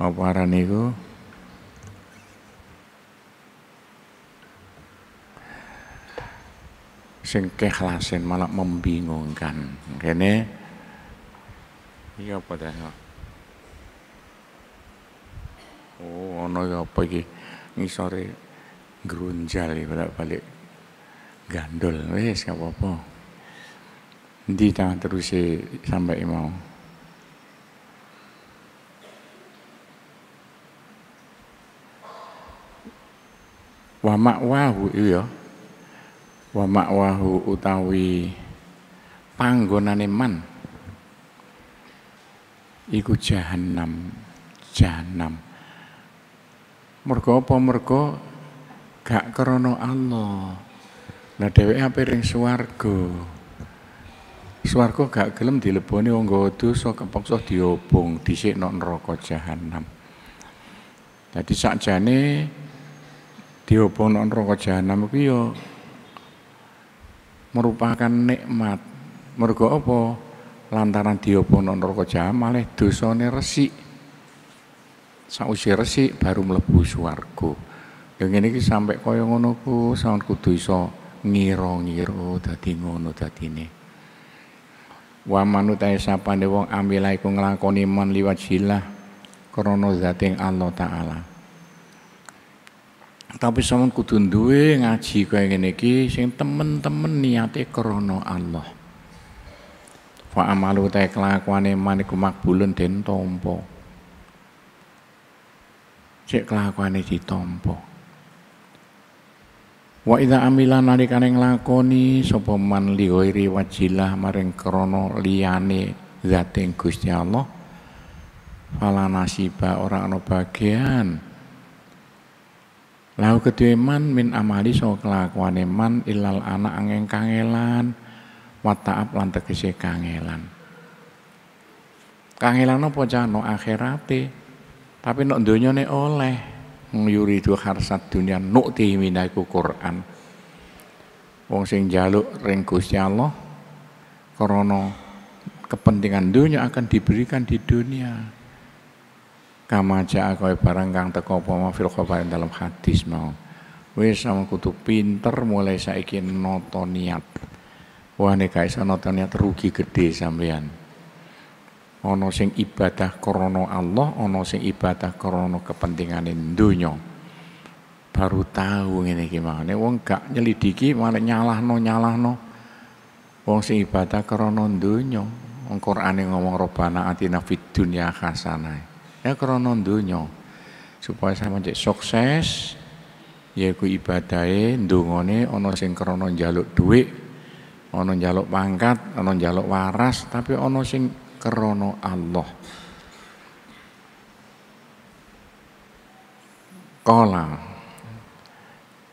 apa aran iku sing kehlasin malah membingungkan. Kene iya apa Oh, ono ya apa iki? Ngisore grunjal ya balik-balik gandul. wes gak apa-apa. Ndi tangan terus sampai mau. Wa wahu iya wa ma'wahu utawi panggonane man iku jahanam jahanam mergo apa mergo gak krana Allah lah dheweke ape ring swarga swarga gak gelem dileboni wong nggawa dosa kepaksa diobong dhisikno neraka jahanam dadi sakjane diobong neraka jahanam iku ya merupakan nikmat. Mergo apa? Lantaran diopo neraka jamaleh dosone resik. sausir resik baru mlebu swarga. Lha ini sampai sampe kaya ngono ku sampun kudu iso ngira-ngira dadi ngono dadine. Wa manut sapane wong amilaiku nglakoni man liwat silah krono zating Allah taala. Tapi sampean kudu duwe ngaji kaya ngene iki sing temen-temen niate krana Allah. Fa amalu ta kelakuane maniku makbulun den tampa. Cek kelakuane ditampa. Wa idza amila nalikane nglakoni sapa man liwiri wajilah maring krana liyane zating Gusti Allah. Fala nasiba ora ana bagian. Lau kedua man min amali so kelakuan man ilal anak angeng kangelan wataap lan tegese kangelan. Kangelan apa jano akhirate. Tapi no nek ne oleh yuridu harsat dunia nukti minaiku Quran. Wong sing jaluk ring Gusti Allah krana kepentingan dunia akan diberikan di dunia kama ja'a kowe barang kang teko apa ma fil khabar dalam hadis mau wis sama kudu pinter mulai saiki noto niat wah nek gak iso noto niat rugi gede sampean ana sing ibadah krana Allah ana sing ibadah krana kepentingane donya baru tahu ngene iki makane wong gak nyelidiki malah nyalahno nyalahno wong sing ibadah krana donya wong qurane ngomong robana atina fid dunya hasanah ya krono dunyo supaya sama cek sukses yaiku ibadahe ndongane ono sing krono jaluk duit ono jaluk pangkat ono jaluk waras tapi ono sing krono Allah kolang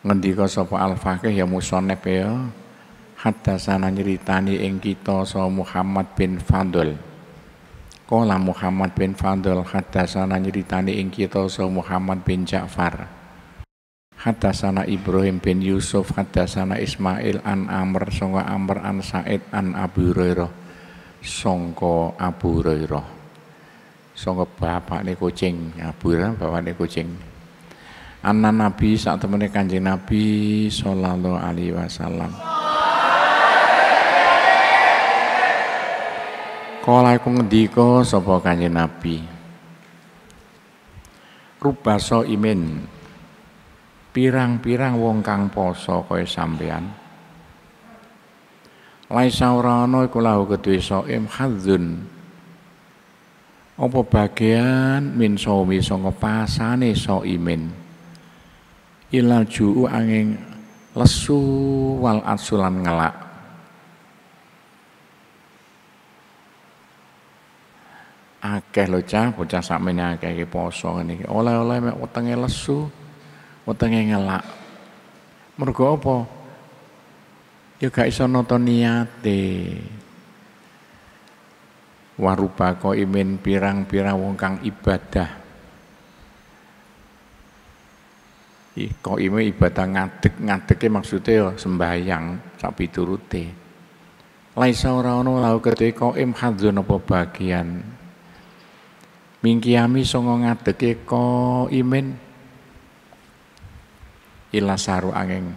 ngendika sapa Al-Faqih ya musonep ya hatta sana nyeritani ing kita so Muhammad bin Fadl Kola Muhammad bin Fadl hadasana nyeritani ing kita so Muhammad bin Ja'far. Hadasana Ibrahim bin Yusuf hadasana Ismail an Amr songko Amr an Said an Abu Hurairah songko Abu Hurairah. Songko bapak ne kucing, Abu Hurairah bapak ne kucing. Anak Nabi saat temennya kanjeng Nabi Sallallahu Alaihi Wasallam. Kala iku ngendika sapa Kanjeng Nabi. Rubasa imin. Pirang-pirang wong kang poso kaya sampean. Laisa ora ana iku lahu kedue saim hadzun. Apa bagian min saumi sanga pasane saimin. Ilal juu angin lesu wal asulan ngelak. akeh lo cah bocah sakmene akeh iki poso ngene iki oleh-oleh mek wetenge lesu wetenge ngelak mergo apa ya gak iso nata niate warupa imin pirang-pirang wong kang ibadah kau ini ibadah ngadek, ngadeknya e maksudnya ya sembahyang tapi piturute. Laisa orang-orang ono ketika kau koim hadzun apa bagian mingkiami songo ngadeke ko imin ila saru angin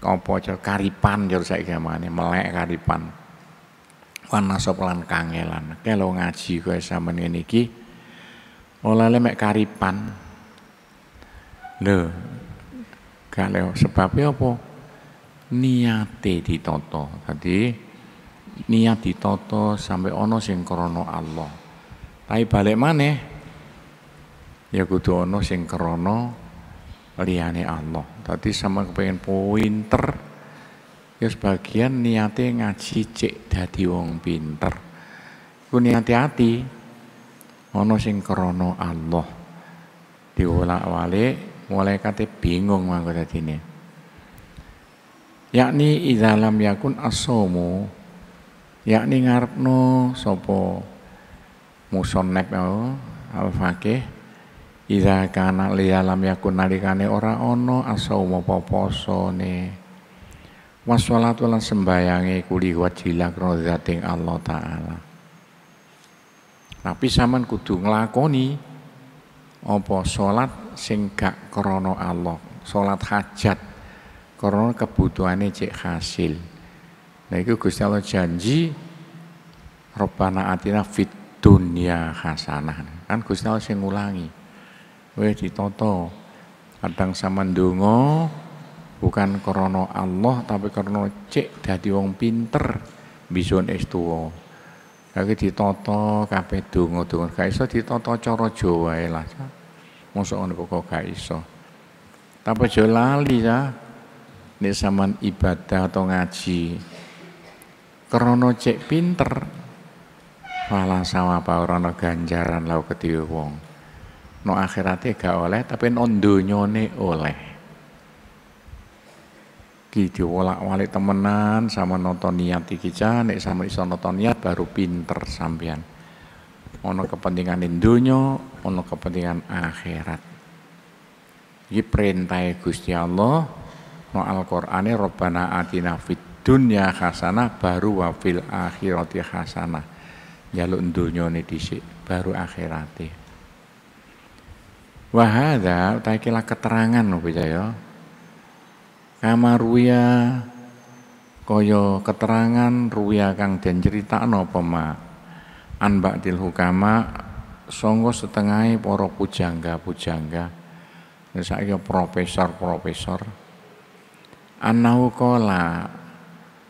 apa cara karipan cara saya amane melek karipan warna soplan kangelan kelo ngaji kowe sampean ngene iki ora mek karipan loh, kalau sebabnya apa niate ditoto tadi niat ditoto sampai ono sing krana Allah tapi balik mana? ya kudu ono sing krono liyane Allah. Tadi sama kepengen pointer, ya sebagian niate ngaji cek dadi wong pinter. Ku niate ati ono sing krono Allah. Diolak-walik mulai kate bingung mangko ini. Yakni idalam yakun asomo yakni ngarepno sopo musonnek tau oh, al-faqih Iza kana liya lam yakun nalikane ora ono asaumu poso ne sholatu lan sembayange kuli wajila krono zating Allah taala tapi saman kudu nglakoni apa salat sing gak Allah salat hajat krono kebutuhane cek hasil nah iku Gusti Allah janji Rabbana atina fit dunia khasanah. Kan Gusti Allah sing ngulangi. Weh ditoto kadang sama ndonga bukan karena Allah tapi karena cek dadi wong pinter bisa es tuwa. Lagi ditoto kabeh donga-donga gak iso ditoto cara Jawa ae lah. Mosok ngono kok gak iso. Tapi aja lali ya. Nek sampean ibadah atau ngaji, karena cek pinter, Malah sama Pak ana ganjaran lau ketiwi wong. No akhiratnya gak oleh tapi nondonya ini oleh. Gitu, walak walik temenan sama nonton niat iki nek sama iso nonton niat baru pinter sampean. Ono kepentingan donya, ono kepentingan akhirat. Ini perintah Gusti Allah no Al-Qur'ane Rabbana atina fid dunya khasana, baru wafil akhirati khasana. Jaluk dunia ini disik, baru akhirate wa hadza takilah keterangan lho ya kamaruya kaya keterangan ruya kang dan cerita apa ma anbak til hukama sangga setengahe para pujangga-pujangga Saya profesor-profesor anahu kola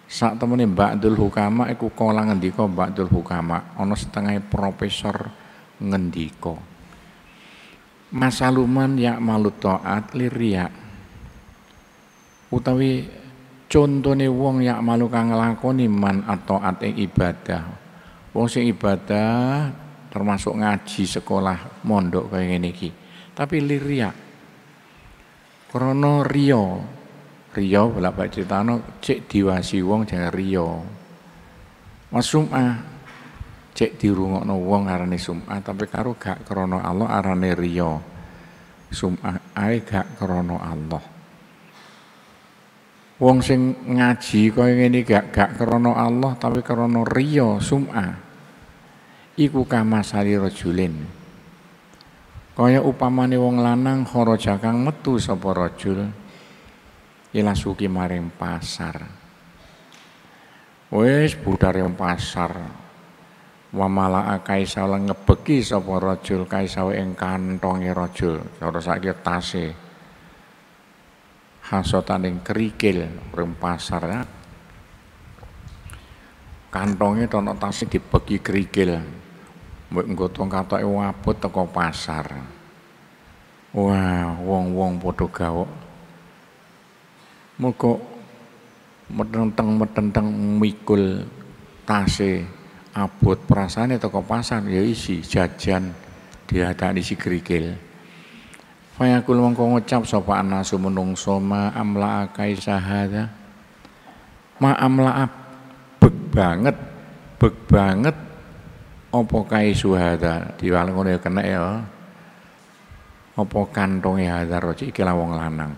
saat temenin Mbak Abdul Hukama aku kolang ngendiko Mbak Abdul Hukama ono setengah profesor ngendiko Masaluman ya malu taat liria. Utawi contone wong ya malu kang nglakoni man taat ing ibadah. Wong sing ibadah termasuk ngaji sekolah mondok kayak gini Tapi liria. Krono Rio, Rio bolak-balik ceritano cek diwasi wong jangan Rio Mas Suma cek di no wong arane suma tapi karo gak krono Allah arane Rio suma ay gak krono Allah. Wong sing ngaji kau yang ini gak gak kerono Allah tapi kerono Rio suma Iku kamasali kau Kaya upamane wong lanang horo kang metu sopo rojul ila suki maring pasar wes budar yang pasar wamala kaisa lan ngebeki sapa rajul kaisa ing kantonge rajul cara saiki tase hasotaning kerikil ring pasar ya. kantonge tono tase dibeki kerikil mbok nggo tong katoke wabut teko pasar wah wong-wong padha gawok Moko metenteng metenteng mikul tase perasaan itu ke pasar ya isi jajan di si kerikil. Fayakul mongko ngucap sapa anasu menung soma amla akai sahada. Ma amla beg banget, beg banget opokai kai suhada di ngono ya kena ya. opo kantongi hadar roci ikilah wong lanang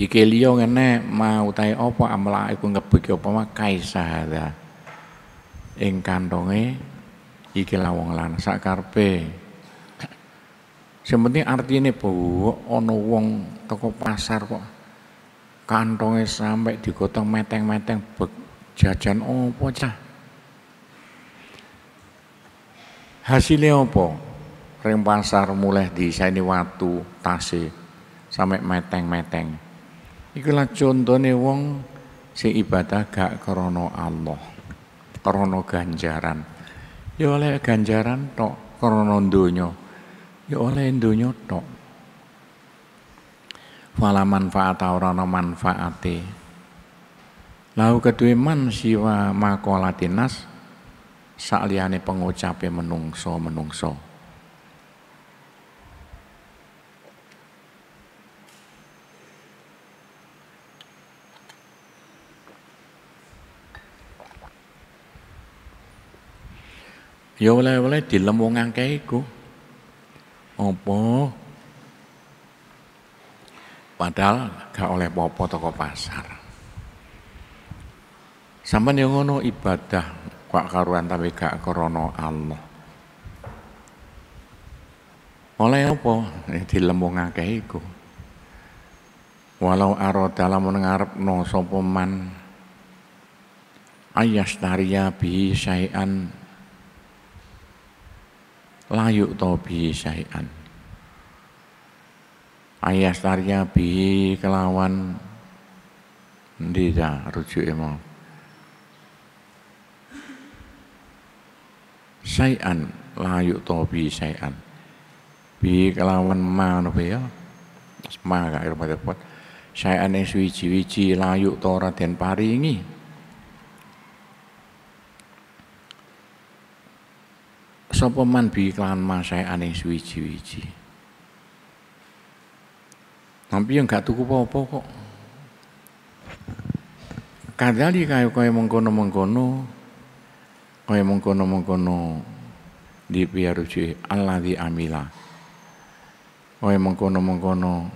dikeliya ngene mau tae apa amla iku ngebeki apa makai sahada ing kantonge iki lawang lan sakarepe sementing artine bahwa ana wong toko pasar kok kantongnya sampai digotong meteng-meteng jajan apa cah hasilnya apa ring pasar mulai di sini watu tase sampai meteng-meteng Ikulah contohnya wong si ibadah gak krono Allah, krono ganjaran. Ya oleh ganjaran tok, krono dunyo, Ya oleh dunyo tok. Wala manfaat ora manfaati. Lalu Lau man siwa makolatinas sak liyane pengucape menungso-menungso. Ya oleh-oleh di wong akeh iku. Apa? Padahal gak oleh popo toko pasar. Sampeyan yang ngono ibadah kok karuan tapi gak krana Allah. Oleh apa? Eh, Dilembungake iku. Walau aro dalam ngarepno No man ayas tariya bi syai'an layuk tobi syai'an ayas tarya bi kelawan ndira rujuk emo syai'an layuk tobi syai'an bi kelawan manut ya ma gak repot-repot syai'an ing suwiji-wiji layuk to raden paringi sapa man bi kelawan masayane suwiji-wiji. Nampi yang gak tuku apa-apa kok. Kadali kaya kaya mengkono-mengkono kaya mengkono-mengkono di uji Allah di amila. Kaya mengkono-mengkono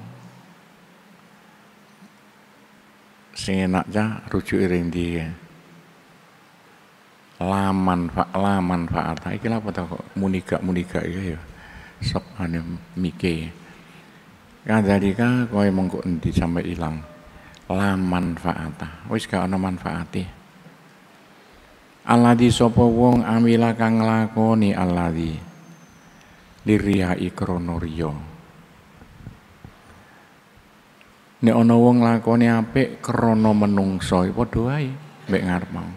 sing enak ja rujuk ring dia laman laman laman fa arta iki lha apa kok muni gak iki ya sok ane mike kadzalika koe mengko endi sampe ilang laman fa manfaata wis gak ana manfaate di sapa wong amila kang lakoni alladzi liria ikrono riya nek ana wong lakoni ape krono menungsoi, padha ae mek ngarep mau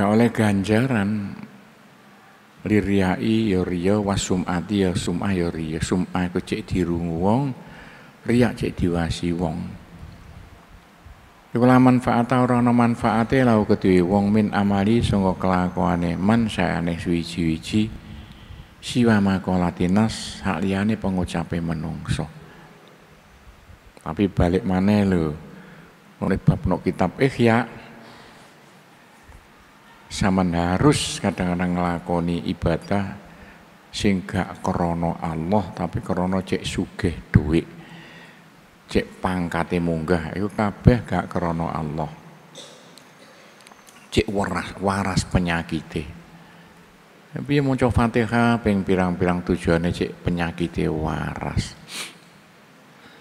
gak oleh ganjaran liriai ya riya wasumati yo ya sum'ah ya riya. Sum'ah iku cek dirungu wong, riya cek diwasi wong. Iku manfaat ora ana manfaate lau kedue wong min amali sangka kelakuane man ane suici-wici, siwa makolatinas hak liyane pengucape menungso. Tapi balik mana lo Oleh bab no kitab ya Saman harus kadang-kadang ngelakoni ibadah sehingga krono Allah tapi krono cek sugih duit Cek pangkate munggah itu kabeh gak krono Allah. Cek waras, waras penyakite. Tapi mau coba Fatihah ping pirang-pirang tujuannya cek penyakite waras.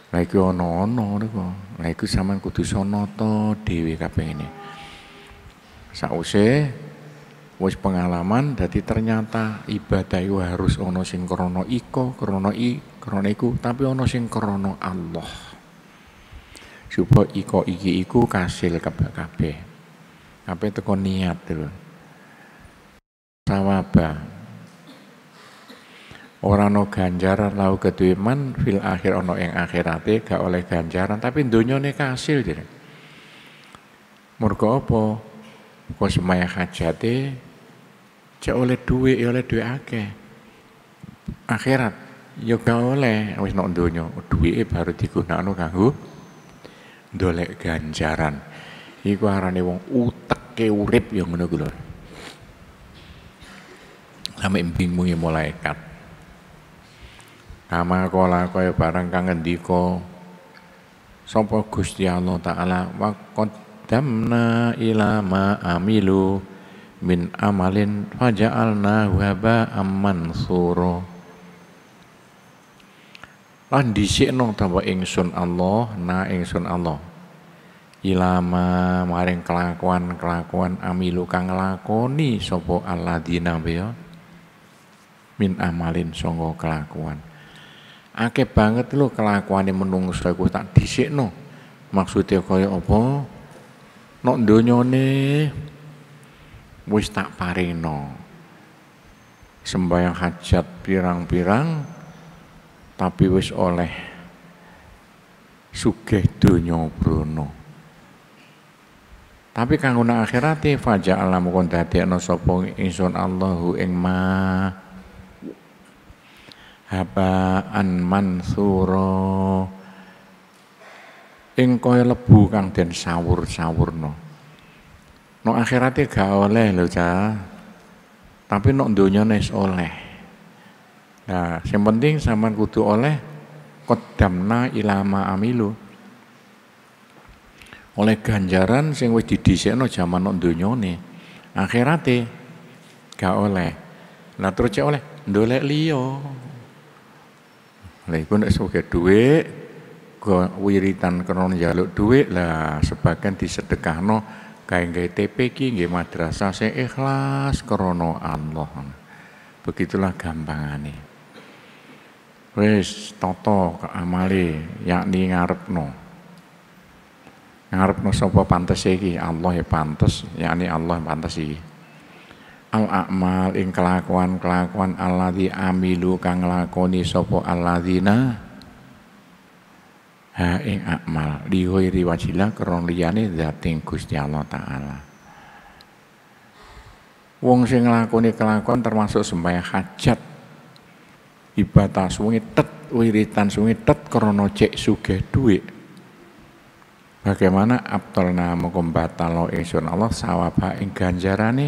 lagi ono ono ana niku. Lah iku sampean kudu sanata kabeh ini sause wis pengalaman jadi ternyata ibadah iku harus ono sing krana iko krono i krono iku tapi ono sing krana Allah supaya iko iki iku kasil kabeh kabeh teko niat lho sawaba ora no ganjaran lau kedue man fil akhir ono yang akhirate gak oleh ganjaran tapi donyane kasil jadi murko apa Kau semaya hajati, cek oleh duit ya oleh duit akeh. Akhirat ya ga oleh wis nak donya duit baru digunakan kanggo dolek ganjaran. Iku harani wong uteke urip ya ngono kuwi lho. Sampai mulai ya kat. Kama kola kaya barang kangen diko. sapa Gusti Allah taala wakot qaddamna ila ma amilu min amalin faja'alna waba amman suro lan dhisikno tambah ingsun Allah na ingsun Allah ilama maring kelakuan-kelakuan amilu kang lakoni sapa alladzina ya min amalin sanga kelakuan akeh banget lho kelakuane menungso iku tak disikno maksude kaya apa Nok ne wis tak parino. Sembayang hajat pirang-pirang tapi wis oleh sugih donya Bruno. Tapi kanggo nang akhirate faja alam kon dadekno sapa ingsun Allahu ing ma habaan mansuro ing kaya lebu kang den sawur-sawurno. no akhirate gak oleh lho, Cah. Tapi no donya nes oleh. Nah, sing penting sampean kudu oleh qaddamna ilama amilu. Oleh ganjaran sing wis didhisikno jaman no donyane. Akhirate gak oleh. Nah terus cek oleh ndolek liya. Lha iku nek dhuwit wiritan krono jaluk duit lah sebagian disedekahno no kain TP TPK nggih madrasah saya ikhlas krono Allah. Begitulah gampangane. wes toto ke amali yakni ngarep no sopo pantas iki? Allah ya pantas yakni Allah ya pantas iki. al akmal ing kelakuan kelakuan di amilu kang lakoni sopo allah dina ha ing akmal lihoiri wajila kerong liyane zating Gusti Allah taala wong sing nih kelakuan termasuk sembahyang hajat ibadah sungi tet wiritan sungi tet krono cek suge duit bagaimana abtolna mukum batalo insun Allah sawabha ing ganjarane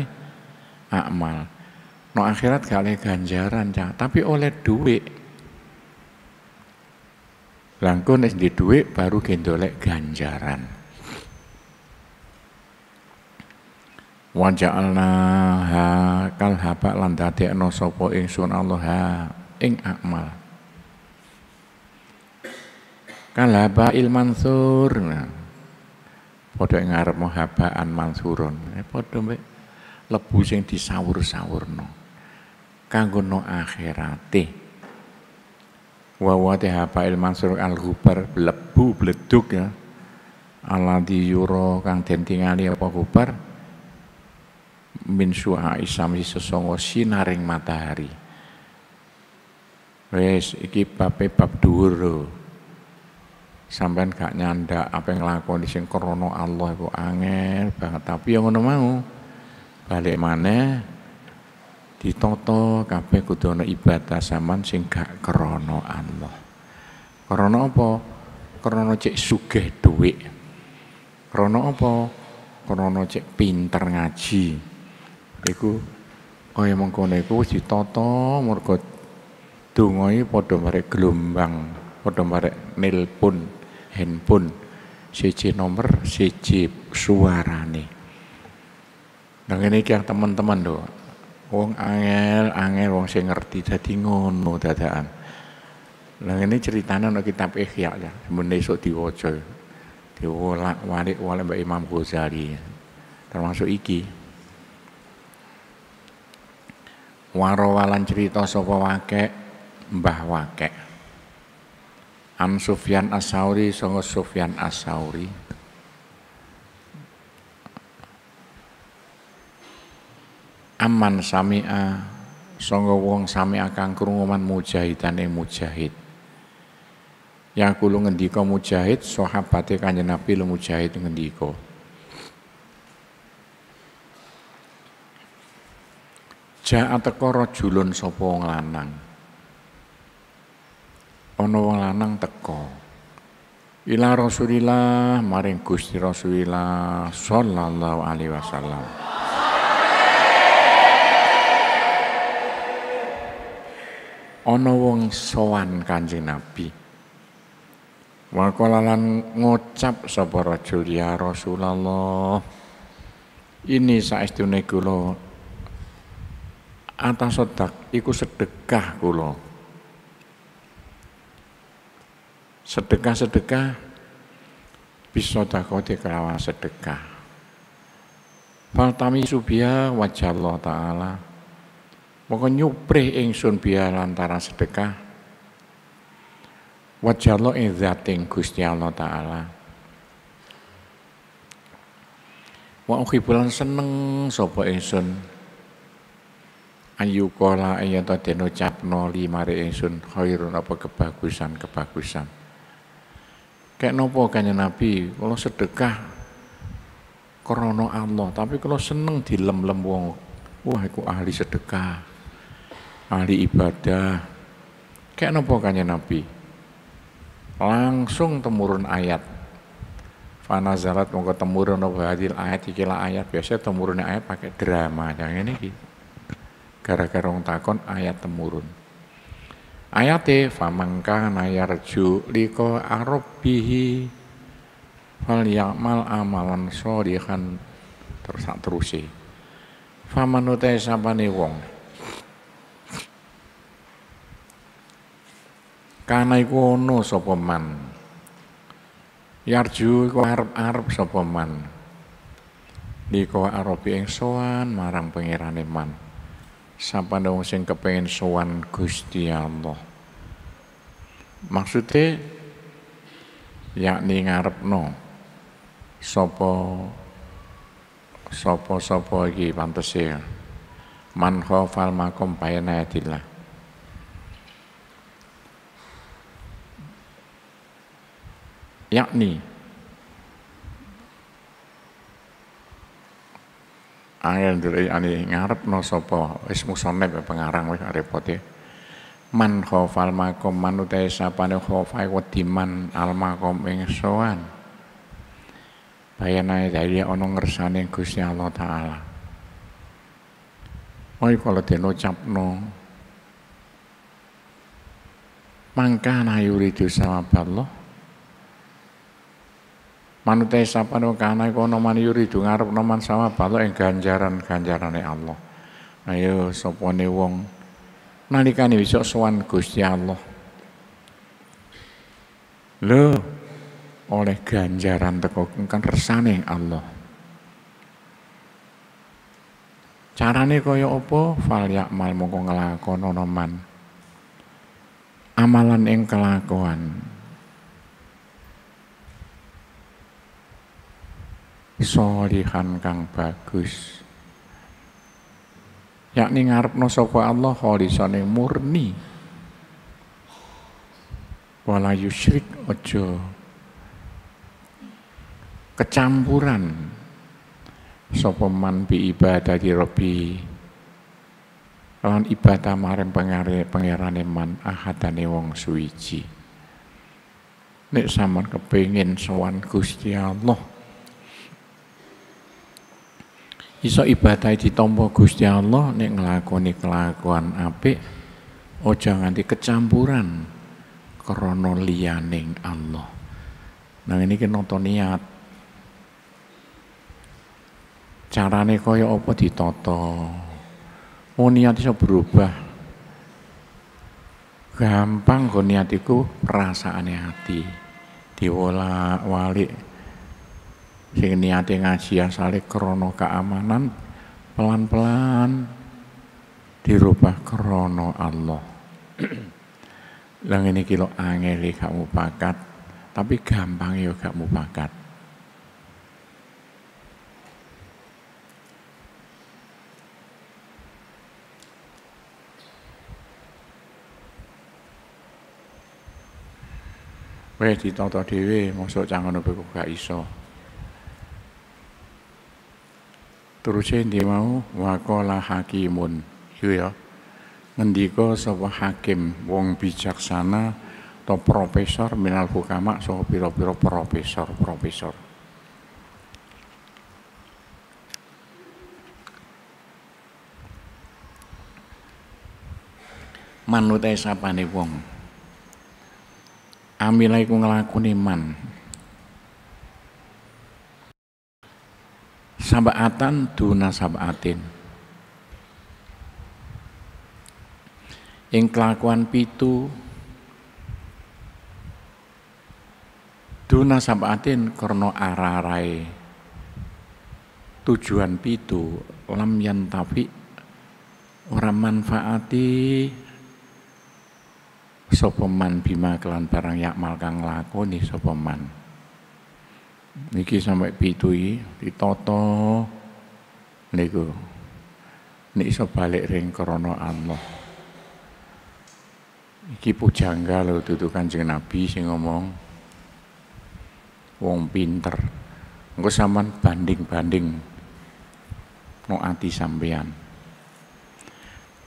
akmal no akhirat gak oleh ganjaran cah tapi oleh duit Langko nek di dhuwit baru gendolek ganjaran. Wa ja'alna ha kal haba lan dadekno sapa ingsun Allah ing akmal. Kal haba il mansur. Nah, padha ngarep habaan mansurun. Eh mbek lebu sing disawur-sawurno. Kanggo no akhirate wawatiha fa'il mansur al-gubar lebu bleduk ya ala yuro kang den tingali apa gubar min syuha si sesongo sinaring matahari wes iki bape bab dhuwur sampean gak nyanda apa nglakoni sing krana Allah iku angel banget tapi yang ngono mau balik mana? Ditoto kabeh kudu ana ibadah saman sing gak krana Allah. Krana apa? Krana cek sugih dhuwit. Krana apa? Krana cek pinter ngaji. Iku kaya mengkono iku wis ditata mergo dongae padha marek gelombang, padha marek nelpon, handphone. Siji nomor, siji suarane. Nah ini yang teman-teman do. Wong angel, angel wong sing ngerti dadi ngono dadaan. Lah ngene critane ana kitab Ihya ya, men esuk diwaca. Diwolak-walik oleh Mbak Imam Ghazali. Ya. Termasuk iki. Warawalan cerita sapa wake Mbah wake. Am Sufyan As-Sa'uri, sanga Sufyan as Asauri. aman sami'a sangga wong sami'a kang krungu man mujahidane mujahid ya kulo ngendika mujahid sahabate kanjeng Nabi lu mujahid ngendika Ja'a teko rajulun sapa wong lanang ana wong lanang teko ila Rasulillah maring Gusti Rasulillah sallallahu alaihi wasallam ana wong sowan Kanjeng Nabi. wakolalan ngucap sapa rajul ya Rasulullah. Ini saestune kula atas sedak iku sedekah kula. Sedekah-sedekah bisa dakote kelawan sedekah. Fatami subia wajah Allah Ta'ala mongko nyuprih ingsun biya lantaran sedekah wajalo ing zating Gusti Allah taala wa bulan seneng sapa ingsun ayu kola ayo iya ta den noli limare ingsun khairun apa kebagusan kebagusan kayak nopo kanya nabi kalau sedekah krono Allah tapi kalau seneng dilem-lem wong wah aku ahli sedekah ahli ibadah kayak nopo kanya nabi langsung temurun ayat Fana zalat mongko temurun nopo hadil ayat ikilah ayat biasa temurun ayat pakai drama yang ini gitu gara-gara orang takon ayat temurun ayate famangka nayarju liko arobihi fal yakmal amalan sholihan terus terusi famanute sabani wong Kana iku ono sapa man. Yarju iku arep-arep sapa man. Liko arobi ing sowan marang pangerane man. Sapane wong sing kepengin sowan Gusti Allah. Maksudnya yakni ngarepno sapa sapa-sapa iki pantese man khafal makom bayana dillah yakni angin dulu ani ngarep no sopo wis musonep pengarang wis repot ya man khofal makom man utai sapane khofai wediman al makom ing sowan bayanae dadi ana ngersane Gusti Allah taala Oi oh, kalau den ucapno na yuridu sama Allah manute sapane kana iku ana man yuridu ngarepno sama balo yang ganjaran-ganjarane Allah. Ayo nah, iya, sopone wong nalikane besok swan Gusti Allah. Lho, oleh ganjaran teko kan resane Allah. Carane kaya opo Fal yakmal mongko nglakono man. Amalan yang kelakuan. solihan kang bagus yakni ngarepno sapa Allah kholisane murni wala yusyrik ojo kecampuran sapa man bi di robi lawan ibadah marem pangerane man ahadane wong suwiji nek sampean kepengin sowan Gusti Allah iso ibadah ditampa Gusti Allah nek nglakoni kelakuan apik aja nganti kecampuran krana liyaning Allah. Nah ini kan nonton niat. Carane kaya apa ditata. Oh niat iso berubah. Gampang kok niat iku perasaane wali. walik sing niate ngaji asale krana keamanan pelan-pelan dirubah krana Allah. Lang ini kilo angeli gak mupakat, tapi gampang yo ya gak mupakat. di toto dhewe mosok cah beku gak iso. terusin yang mau wakola hakimun, gitu ya. Ngendiko sapa hakim, wong bijaksana atau profesor minal hukama sapa piro pira profesor, profesor. E sapa nih wong. Amila iku nglakoni man, sabatan duna sabatin. Ing kelakuan pitu duna sabatin karena ararai tujuan pitu lam tapi orang manfaati sopeman bima kelan barang yakmal kang lakoni sopeman niki sampai pitu iki ditata niku nek iso balik ring krana Allah iki pujangga lho dudu Kanjeng Nabi sing ngomong wong pinter engko sampean banding-banding no ati sampean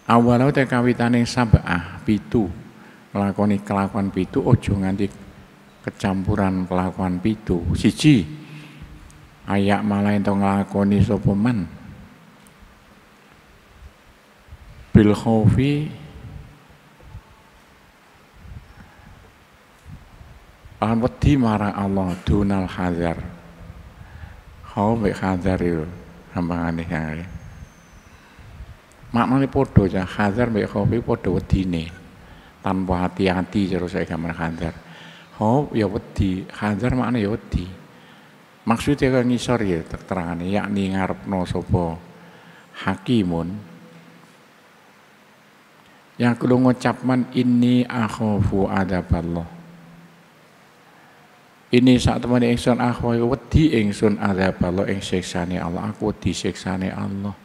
awalau teh kawitane sabah pitu nglakoni kelakuan pitu ojo nganti kecampuran kelakuan pitu siji ayak malah itu ngelakoni sopeman bil khawfi lan wedi marang Allah dunal hazar khawfi hazar itu yang ini maknanya podo ya hazar mbek khawfi podo wedine tanpa hati-hati terus saya gambar hazar Oh, ya wedi. hajar makna ya wedi. Maksudnya kan ngisor ya terterangane yakni ngarepno sopo hakimun yang kudu ngucapman ini akhofu adaballah ini saat teman sun akhwa ya wedi sun adaballah yang siksane Allah aku wedi siksane Allah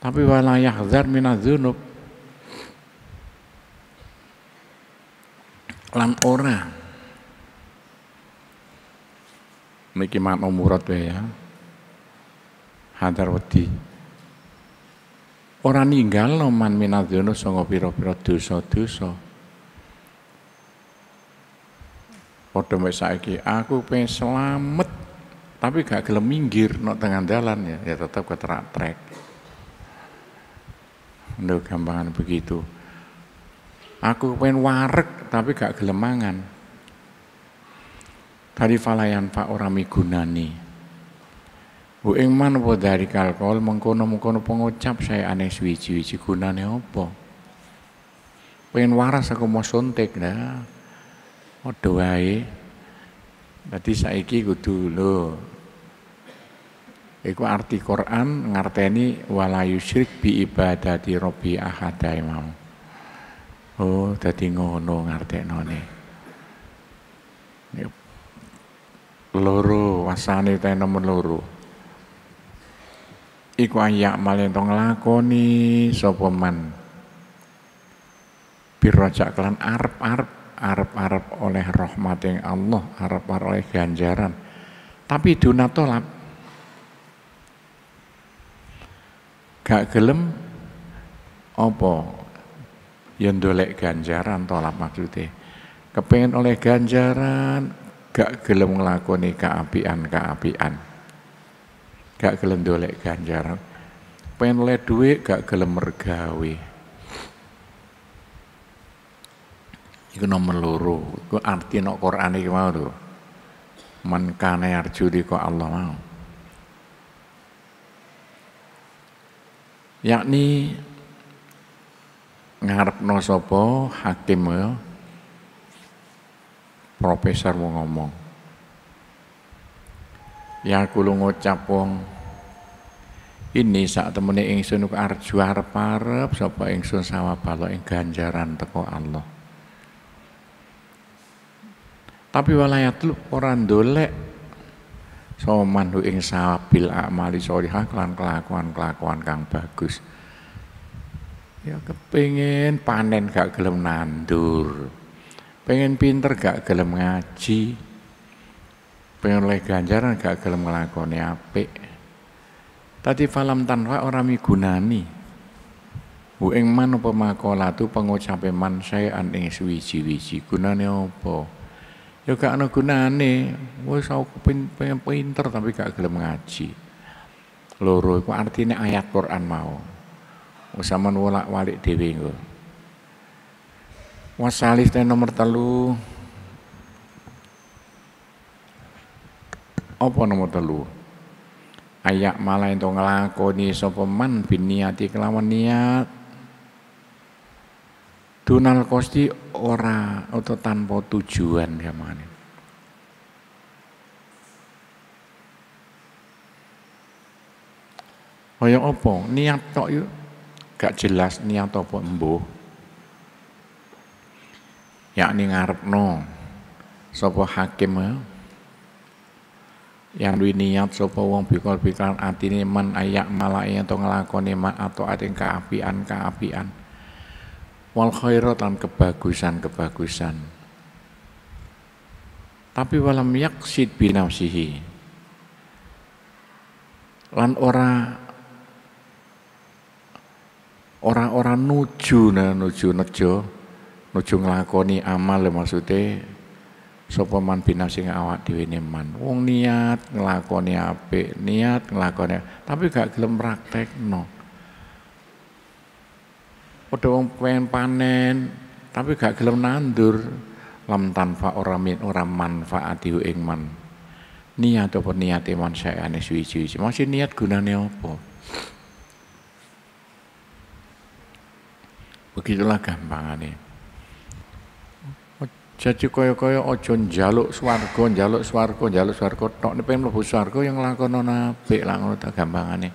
tapi walayah zar minadz lan ora niki makna murad wae ya hadar wedi ora ninggal no man minadzono sanga pira-pira dosa-dosa padha mek saiki aku pengen selamat tapi gak gelem minggir no tengah dalan ya ya tetap ketrek trek Untuk gampangan begitu. Aku pengen warek tapi gak gelemangan. Tadi falayan pak orang migunani. Bu ingman apa dari kalkol mengkono-mengkono pengucap saya aneh suici-wici gunane apa? Pengen waras aku mau suntik dah. Waduh doai. Nanti saiki kudu lo. Iku arti Quran ngarteni walayusrik yusyrik bi ibadati robi ahadai imam. Oh, tadi ngono ngarteknone. Loro wasane teh nomor loro. Iku ayak male to nglakoni sapa man. Birojak kelan arep-arep arep-arep oleh yang Allah, arep-arep oleh ganjaran. Tapi dunatolap. Gak gelem apa yang dolek ganjaran tolak maksudnya kepengen oleh ganjaran gak gelem ngelakoni keapian keapian gak gelem dolek ganjaran pengen oleh duit gak gelem mergawe itu nomor loro itu arti no Quran iki mau tuh mankane arjuri kok Allah mau yakni ngarepno sapa hakim ya profesor mau ngomong ya kulo ngucap wong ini saat temennya ingsun ke arju arep-arep sapa ingsun sawab ing ganjaran teko Allah tapi walayat lu dolek ndolek soman ing bil amali sholihah kelan kelakuan kelakuan kang bagus Ya kepingin panen gak gelem nandur. Pengen pinter gak gelem ngaji. Pengen oleh ganjaran gak gelem ngelakoni ape Tadi falam tanwa orang migunani. Bu engman pemakola tu makolatu pengucape man saya aning swici suwiji-wiji gunane opo Ya gak ana gunane. Wis aku pengen pinter tapi gak gelem ngaji. Loro iku artinya ayat Quran mau. Usaman wolak walik dewi Wasalif dan nomor telu. Apa nomor telu? Ayak malah itu ngelakoni sopeman bin niati kelawan niat. Dunal kosti ora atau tanpa tujuan kemana. yang opo Niat tok yuk gak jelas niat apa embuh yakni ngarepno sapa hakim eh? yang duwe niat sapa wong bikal bikal atine man ayak malai atau nglakoni ma atau ating keapian keapian wal khairat kebagusan kebagusan tapi walam yaksid binafsihi lan ora orang-orang nuju nah nuju nejo nuju nglakoni amal ya maksudnya sapa man binafsi awak dhewe man wong niat nglakoni apik niat nglakoni tapi gak gelem praktekno padha wong pengen panen tapi gak gelem nandur lam tanpa ora min ora manfaat ing man niat apa niat iman saya ane suwi-suwi masih niat gunane apa Begitulah gampangane. Jadi koyo koyo, ojo jaluk swarga, jaluk swarga, jaluk swarga tok nek pengen mlebu swarga yang lakono apik lah ngono tak gampangane.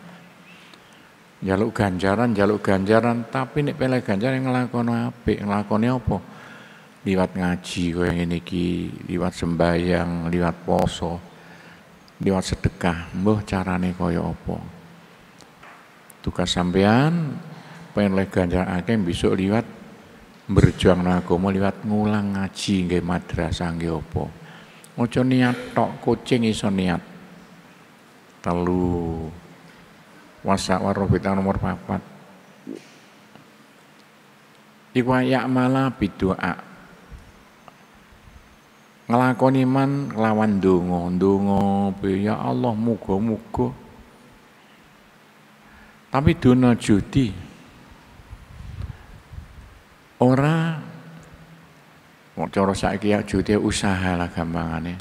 Jaluk ganjaran, jaluk ganjaran, tapi nek pengen ganjaran yang lakono apik, nglakoni apa? Liwat ngaji kaya ini ki, liwat sembayang, liwat poso, liwat sedekah, cara carane koyo apa? Tugas sampean pengen akeh besok lihat berjuang mau lihat ngulang ngaji nggih madrasah nggih mau Ojo niat tok kucing iso niat. Telu. Wasa warobita nomor papat. Iku ayak malah bidua Ngelakoni man lawan dungo dungo ya Allah mugo mugo Tapi dunia judi. Ora mau cara saiki ya jute usaha lah gampangane.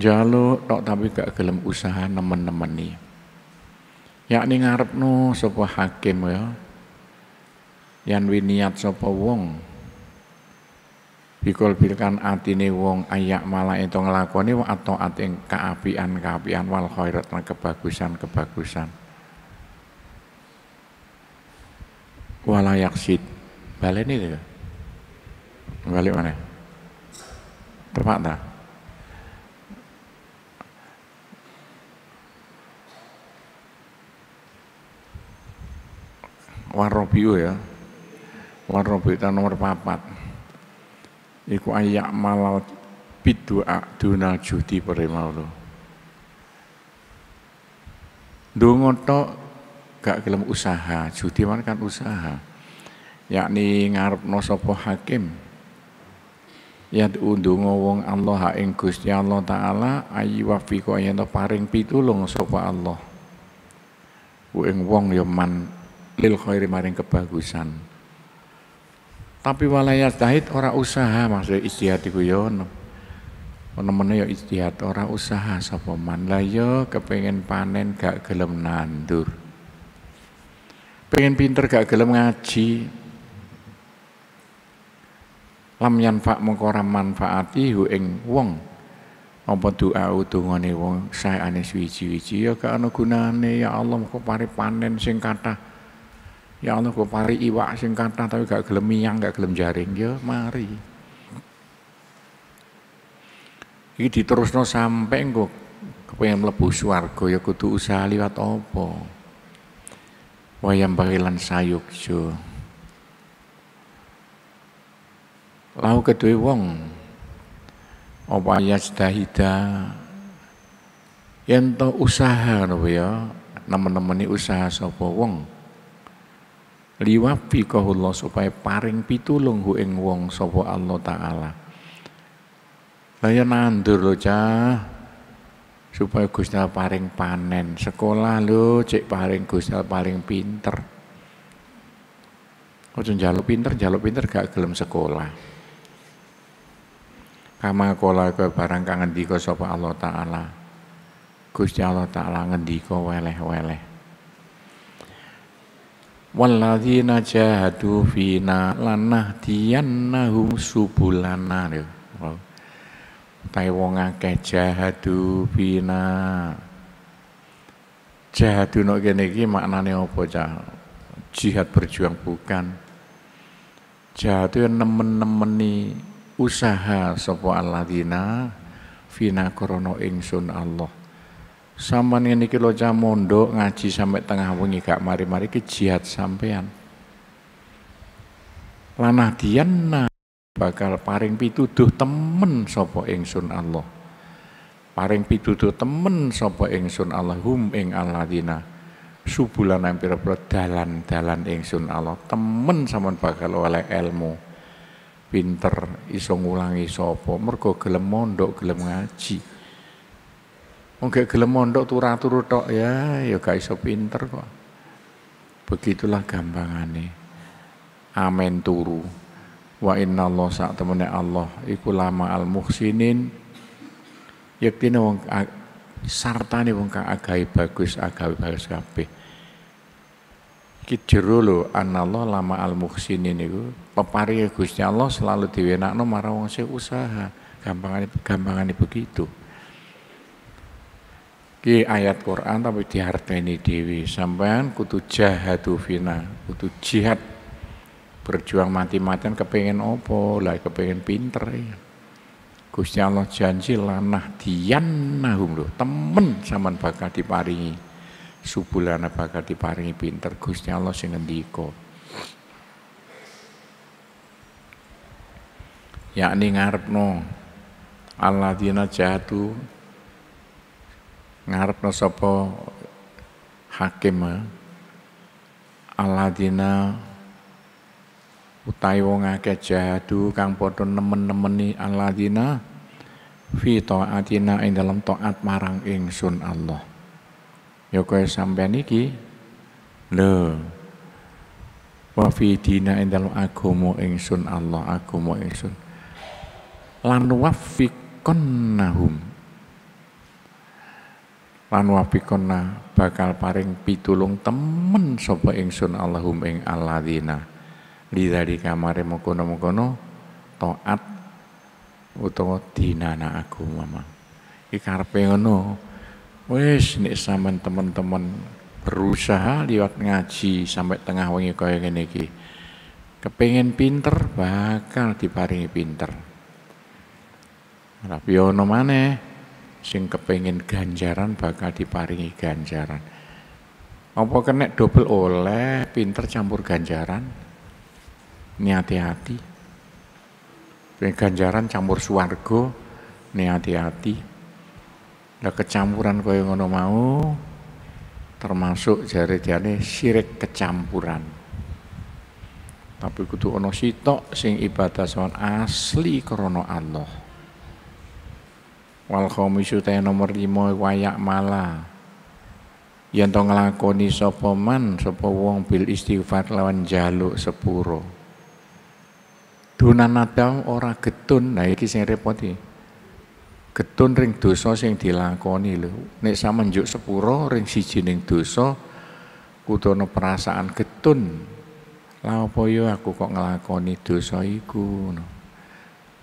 jalo tok tapi gak gelem usaha nemen-nemeni. nemen Yakni ngarepno sapa hakim ya. Yan niat sapa wong bikol bilkan atine wong ayak malah itu ngelakoni wa atau ating keapian keapian wal khairat kebagusan kebagusan. Walayak sid Balik ini ya Balik mana? Tepat tak? Warobio ya. Warobio itu nomor papat. Iku ayak malal bidua dunal judi perimaulu. Dungo to gak kelam usaha, judi mana kan usaha yakni ngarepno sapa hakim ya ndonga wong Allah ing Gusti Allah taala ayi wafiqo yen paring pitulung sapa Allah ku ing wong ya man lil khairi maring kebagusan tapi walayat dahit ora usaha maksud istihad iku ya ono ya istihad ora usaha sapa man lah ya kepengin panen gak gelem nandur pengen pinter gak gelem ngaji lam yanfa mengko ora manfaati hu ing wong apa doa dongane wong saeane suwi-wiji ya gak ana gunane ya Allah kok pari panen sing kathah ya Allah kok pari iwak sing kathah tapi gak gelem yang gak gelem jaring ya mari iki diterusno sampe engko kepengen mlebu swarga ya kudu usaha liwat apa wayang sayuk So. lau kedua wong apa yastahida yang to usaha napa ya nemen-nemeni usaha sapa wong liwafi kahullah supaya paring pitulung hu wong sapa Allah taala Laya nandur lo cah supaya Gusti paring panen sekolah lo cek paring Gusti paring pinter Ojo njaluk pinter, njaluk pinter gak gelem sekolah. Kama kola ke barang kang ngendika sapa Allah taala. Gusti Allah taala ngendika weleh-weleh. Walladzina jahadu fina lanah lanahdiyannahum subulana. Tae wong akeh jahadu fina. Jahadu nok kene iki maknane apa cah? Jihad berjuang bukan. Jahadu nemen-nemeni usaha sapa alladzina fina korono ingsun Allah sampean ini kilo jamondo cah ngaji sampai tengah wengi gak mari-mari kejiat jihad sampean lanah dianna bakal paring pituduh temen sopo ingsun Allah paring pituduh temen sopo ingsun Allah hum ing alladzina subulan hampir dalan-dalan ingsun Allah temen sampean bakal oleh ilmu pinter iso ngulangi sapa mergo gelem mondok gelem ngaji wong gak gelem mondok turu-turu tok ya ya gak iso pinter kok begitulah gampangane amin turu wa inna Allah sak temene Allah iku lama al muhsinin yektine wong sartane wong kang agawe bagus agawe bagus kabeh iki jero lho anallah lama al muhsinin itu, peparinge ya Gusti Allah selalu diwenakno marang wong sing usaha. Gampangane gampangane begitu. Ki ayat Quran tapi diharteni dewi sampean kutu jahadu fina, kutu jihad berjuang mati-matian kepengen opo lah kepengen pinter ya. Gusti Allah janji lanah diyanahum loh temen saman bakal diparingi subulana bakal diparingi pinter Gusti Allah sing ngendika yakni ngarepno alladzina jahadu ngarepno sapa hakim eh? alladzina utai wong akeh jahadu kang padha nemen-nemeni alladzina fi taatina ing dalam toat marang ingsun Allah ya kowe sampean iki lho wa fi dina ing dalam agama ingsun Allah agama ingsun lan Nah, bakal paring pitulung temen sapa ingsun Allahum ing alladzina lidari kamare mukono toat taat utawa dinana aku mama iki karepe ngono wis nek sampean teman-teman berusaha liwat ngaji sampai tengah wengi kaya ngene iki kepengin pinter bakal diparingi pinter Rapiono maneh sing kepengin ganjaran bakal diparingi ganjaran. Apa kena double oleh pinter campur ganjaran? Ini hati-hati. Ganjaran campur suargo, ini hati-hati. Nah, kecampuran kaya ngono mau termasuk jari jari sirik kecampuran. Tapi kutu ono sitok sing ibadah asli krono Allah wal khamisu ta nomor 5 wayak mala yen to nglakoni sapa man sapa wong bil istighfar lawan jaluk sepuro adam ora getun nah iki sing repot getun ring dosa sing dilakoni lho nek sama njuk sepuro ring siji ning dosa kudono perasaan getun lha poyo ya yo aku kok nglakoni dosa iku no.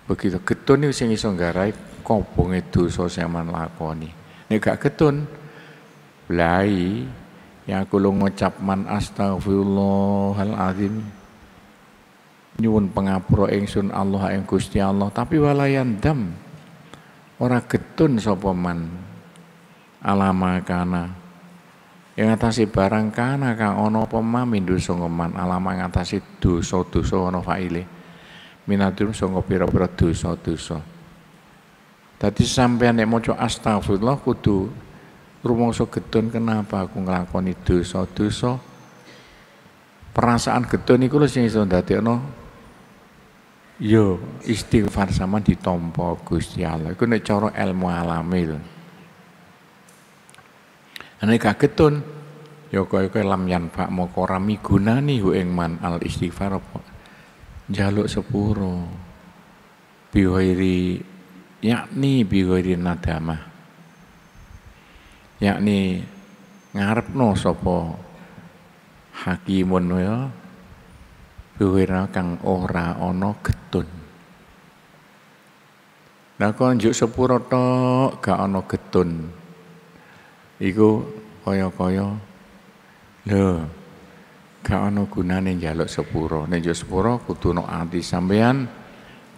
begitu getun itu sing iso nggarai Kopong e dosa sosiaman lakoni. Ini gak ketun yang aku lo ngucap man astagfirullahalazim nyuwun pangapura ingsun Allah yang Gusti Allah tapi walayan dam orang ketun sopaman. alamakana alama kana yang atasi barang kana kang ono pema min dosa ngeman alama ngatasi dosa-dosa ono faile Minatum sanga pira-pira dosa-dosa Tadi sampai nek coba astagfirullah kudu so getun kenapa aku so dosa so Perasaan itu iku sih so iso no yo istighfar sama ditompo Gusti Allah. Iku nek coro ilmu alami lho. Nek kagetun yo ya koy koy lam yan pak mau korami guna hu ing engman al istighfar apa? Jaluk sepuro. Pihoiri yakni bighairi nadama yakni ngarepno sopo hakimun ya bighairi kang ora ono getun Nah konjuk sepuro tok gak ana getun. Iku kaya-kaya lho gak ono gunane njaluk sepuro. Nek njuk sepuro kudu ati sampean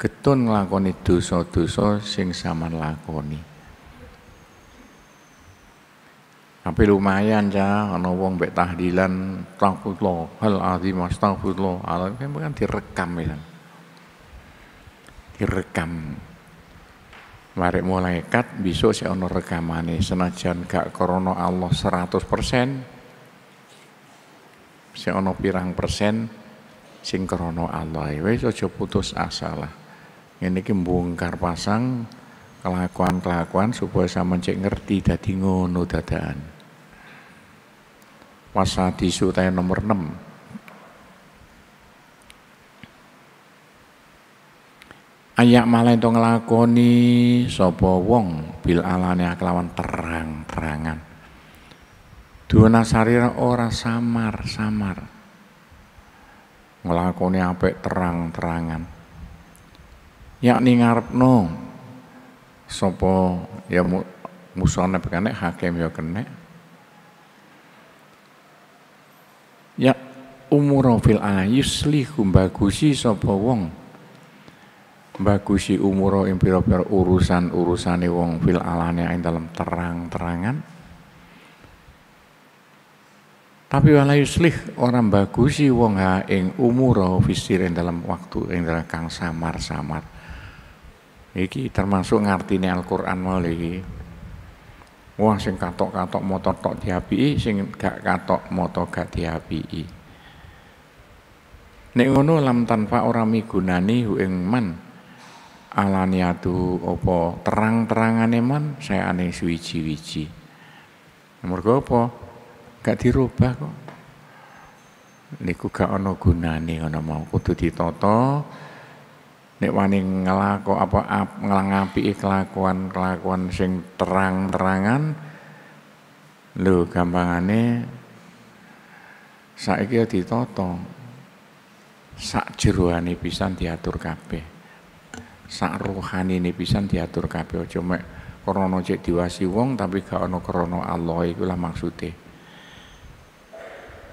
ketun ngelakoni dosa-dosa sing saman lakoni. Tapi lumayan ya, ana wong mbek tahlilan astagfirullah, hal azim astagfirullah. Allah kan, kan direkam ya. Direkam. Marek malaikat besok si ono rekamane senajan gak korono Allah 100% si ono pirang persen sing krono Allah wis aja putus asalah. lah ini kembungkar pasang kelakuan-kelakuan supaya sama cek ngerti dadi ngono dadaan Wasa di nomor 6 Ayak malah itu ngelakoni sopo wong bil alanya kelawan terang-terangan. Duna sarira ora samar-samar. Ngelakoni ape terang-terangan yakni ngarepno sopo ya musane kene hakim ya kene ya umuro fil ayus lihum bagusi sopo wong bagusi umuro ing pira-pira urusan-urusane wong fil alanya ing dalam terang-terangan tapi wala yuslih orang bagusi wong ha ing umuro fisir ing dalam waktu ing dalam kang samar-samar Iki termasuk ngartine Al-Qur'an malah iki. Wah sing katok-katok motor tok diapiki, sing gak katok motor gak diapiki. Nek ngono lam tanpa orang migunani hu ing man alaniatu opo terang terangan man saya ane suwiji-wiji. Mergo apa? Gak dirubah kok. Niku gak ana gunane ngono mau kudu ditata nek wani ngelako apa ap, ngelangapi kelakuan kelakuan sing terang terangan lu gampangane saiki ya ditoto sak jeruani pisan diatur kape, sak rohani ini pisan diatur kape. cuma korono cek diwasi wong tapi gak ono korono Allah iku lah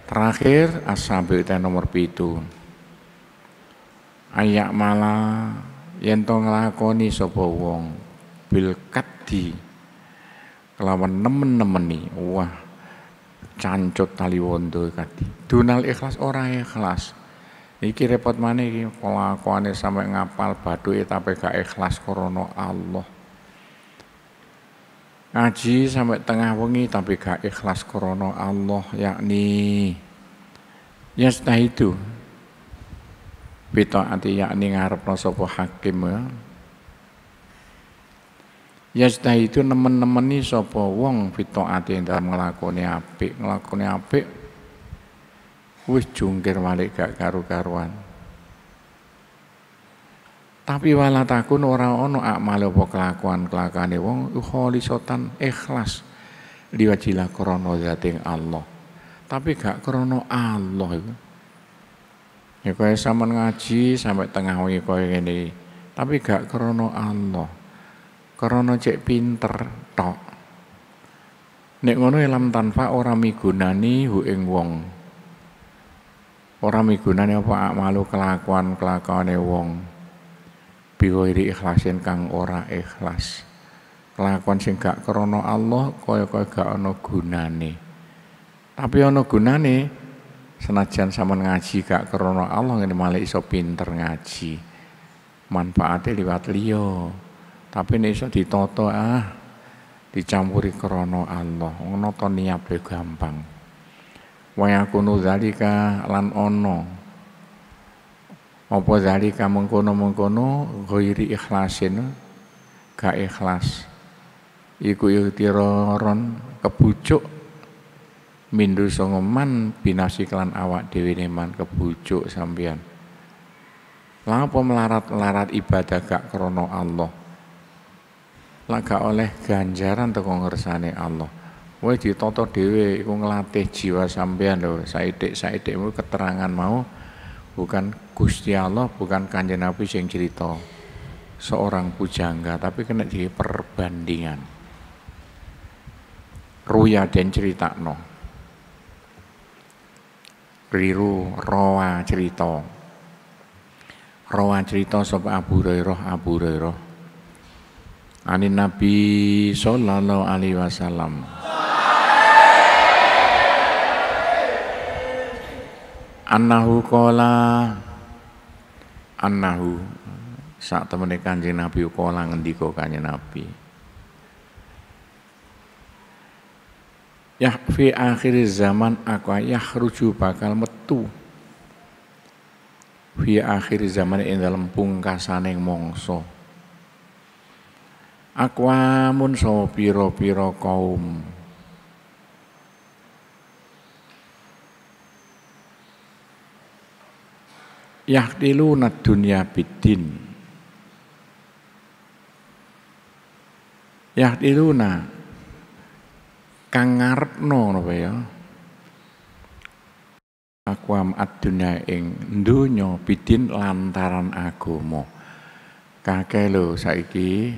terakhir as-sabiqah nomor pitu ayak malah, yen to nglakoni sapa wong bil kadhi kelawan nemen-nemeni wah cancut tali wondo kadhi dunal ikhlas ora ikhlas iki repot mana iki kelakuane sampe ngapal bathuke tapi gak ikhlas krana Allah ngaji sampai tengah wengi tapi gak ikhlas krana Allah yakni ya setelah itu Ati yakni ngarep sapa hakim ya Yasdah itu nemen-nemeni sopo wong yang dalam ngelakoni apik, ngelakoni apik wis jungkir balik gak karu-karuan. Tapi wala takun ora ono akmal apa kelakuan kelakane wong sotan ikhlas liwajilah krana zating Allah. Tapi gak krana Allah itu. Ya kowe sampean ngaji sampai tengah wengi kowe ngene. Tapi gak krana Allah. Krana cek pinter tok. Nek ngono ilam ya tanpa ora migunani hu ing wong. Ora migunani apa malu kelakuan-kelakuane wong. Biwiri ikhlasin kang ora ikhlas. Kelakuan sing gak krana Allah kaya-kaya gak ana gunane. Tapi ono gunane senajan sama ngaji gak krono Allah ini malah iso pinter ngaji manfaatnya liwat liyo tapi ini iso ditoto ah dicampuri krono Allah ngono to niape gampang wa yakunu zalika lan ono apa zalika mengkono-mengkono ghairi ikhlasin gak ikhlas iku ikhtiraron kebujuk mindu songeman binasikan klan awak dewi neman kebujuk sambian. Lapa melarat-larat ibadah gak krono Allah. laga oleh ganjaran teko ngersane Allah. di toto dewi, iku ngelatih jiwa sampeyan lho, saidik-saidik keterangan mau bukan Gusti Allah, bukan Kanjeng Nabi sing cerita seorang pujangga, tapi kena di perbandingan. Ruya dan cerita no keliru roa cerita roa cerita sop Abu Hurairah Abu Hurairah anin Nabi sallallahu alaihi wasallam kola anahu anahu. Saat temene kanjeng Nabi kala Nabi kanjeng Nabi ya fi akhir zaman aku yahruju bakal metu fi akhir zaman ini pungkasan yang mongso. Aku amun so piro-piro kaum na dunia bidin yahtiluna kang ngarepno napa ya aku am adunya ing donya bidin lantaran agama kakek lo saiki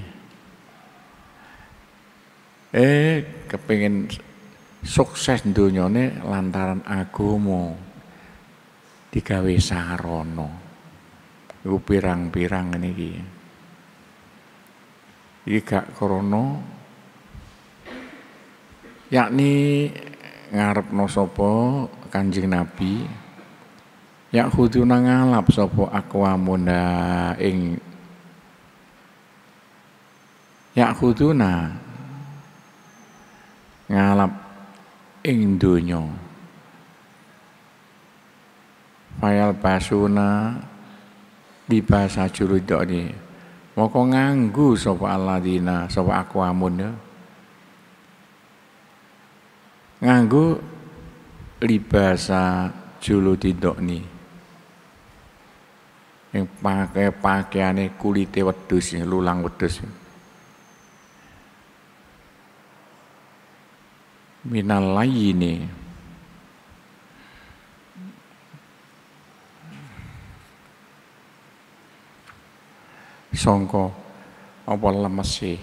eh kepengen sukses dunyone lantaran agama digawe sarana iku pirang-pirang ngene iki iki gak krana yakni ngarep sopo Kanjeng Nabi yak huduna ngalap sopo akwa munda ing yak na ngalap ing dunyo fayal basuna libasa ni moko nganggu sopo aladina sopo akwa munda nganggo libasa ni yang pakai pakaiane kulite wedhus lulang wedhus minal lain songko apa lemesi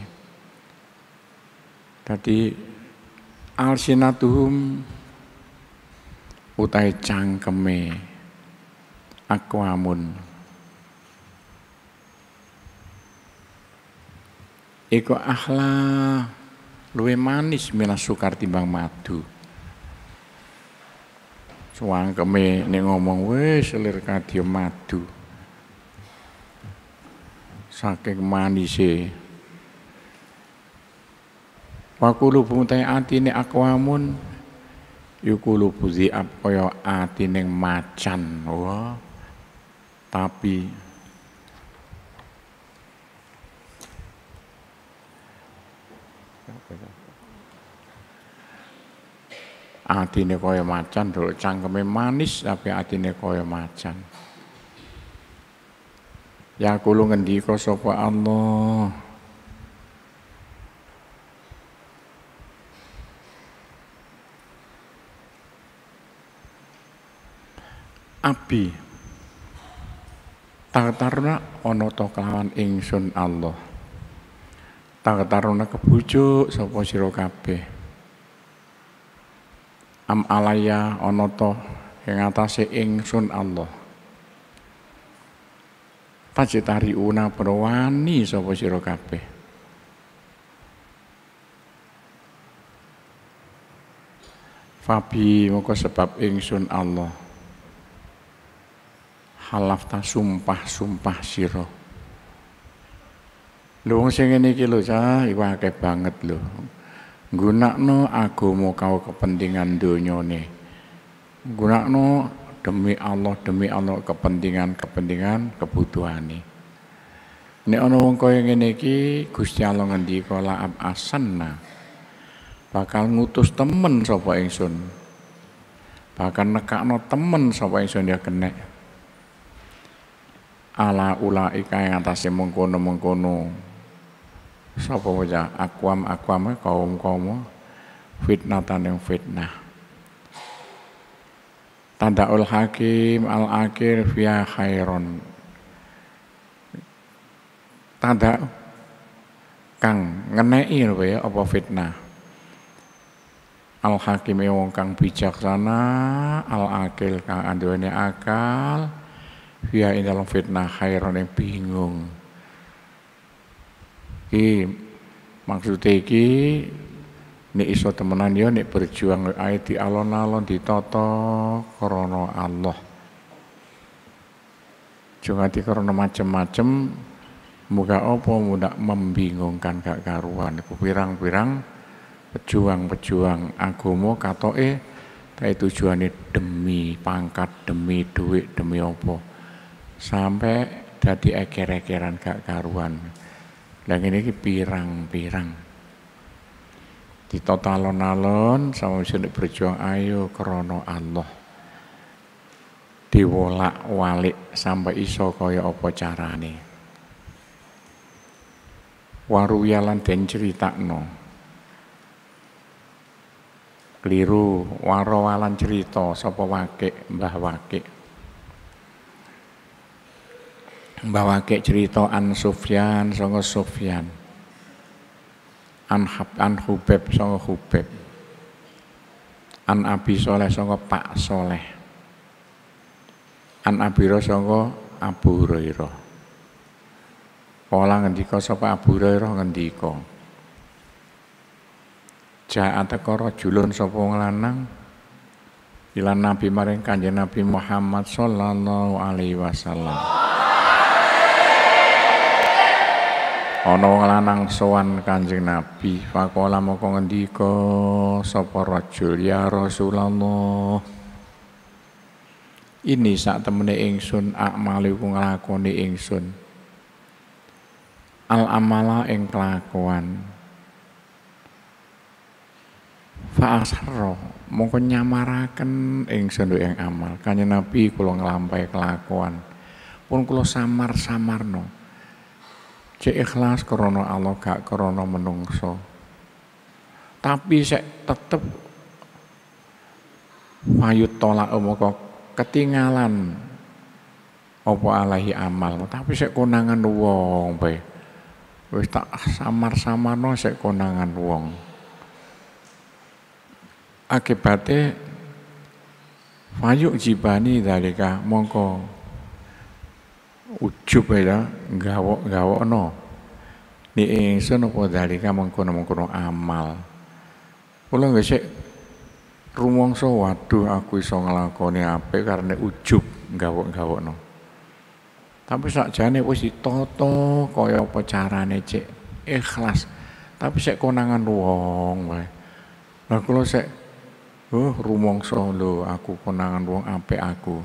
tadi alsinatuhum utai cangkeme akwamun iku akhla luwe manis minas sukar timbang madu suangkeme nengomong ngomong wis selir kadya madu saking manise Wakulu pungutai ati ini akwamun Yukulu puziab koyo ati macan Wah Tapi Ati koyo macan, dulu cangkeme manis, tapi ati koyo macan. Ya kulo ngendiko sopo Allah. Abi Tagtaruna ono to kelawan ingsun Allah Tagtaruna kebujuk sapa sira kabeh Am alaya ono to ing atase ingsun Allah Pajitari una perwani sapa sira kabeh Fabi moko sebab ingsun Allah halafta sumpah-sumpah siro. Lho wong sing ngene iki lho cah iku akeh banget lho. Gunakno agama kau kepentingan Gunak no demi Allah demi Allah kepentingan-kepentingan kebutuhan kebutuhane. Nek ana wong yang ngene iki Gusti Allah ngendika la asanna. Bakal ngutus temen sapa ingsun. Bakal nekakno temen sapa ingsun ya kenek ala ika yang atase mengkono-mengkono sapa waja akuam akuam kaum-kaum fitnatan yang fitnah tanda ul hakim al akil via khairon tanda kang ngenei ya apa fitnah Al hakim e wong kang bijaksana al akil kang anduwene akal Ya ini dalam fitnah khairan yang bingung. Ki maksudnya iki ini iso temenan ya ini berjuang ae di alon-alon toto, korono Allah. di korono macem-macem muka apa muda membingungkan gak karuan iku pirang-pirang pejuang-pejuang agomo kato eh tapi tujuannya demi pangkat, demi duit, demi apa sampai dadi eker-ekeran gak karuan. Lah ngene iki pirang-pirang. Ditata alon-alon sama wis berjuang ayo krana Allah. Diwolak-walik sampai iso kaya apa carane. Waruyalan den critakno. Keliru, warawalan cerita sapa wakik, Mbah Wakik ke cerita an Sufyan sanga Sufyan an Hab an Hubeb sanga Hubeb an Abi Soleh sanga Pak Soleh an Abira sanga Abu Hurairah Kala ngendika sapa Abu Hurairah ngendika Ja'a teka rajulun sapa lanang ila Nabi maring Kanjeng Nabi Muhammad sallallahu alaihi wasallam. ana wong lanang sowan Kanjeng Nabi fakola moko ngendika sapa rajul ya Rasulullah ini sak temene ingsun akmale ku nglakoni ingsun al amala ing kelakuan fa'asarro mongko nyamaraken ingsun ing amal kanjeng Nabi kula nglampahi kelakuan pun kula samar-samarno Cek ikhlas krono Allah gak krono menungso. Tapi saya tetep mayut tolak omoko ketinggalan opo alahi amal. Tapi saya konangan wong be. Wis tak samar-samarno samar saya konangan wong. Akibatnya Fayuk jibani dalika mongko ujub ya gawok-gawokno gawok ni ingsun apa kamu mengkono-mengkono amal kula ngesek rumongso waduh aku iso ngelakoni ape karena ujub gawok gawok no tapi sakjane wis toto kaya apa carane cek ikhlas tapi sek konangan wong wae lah kula sek oh rumongso lho aku konangan wong ape aku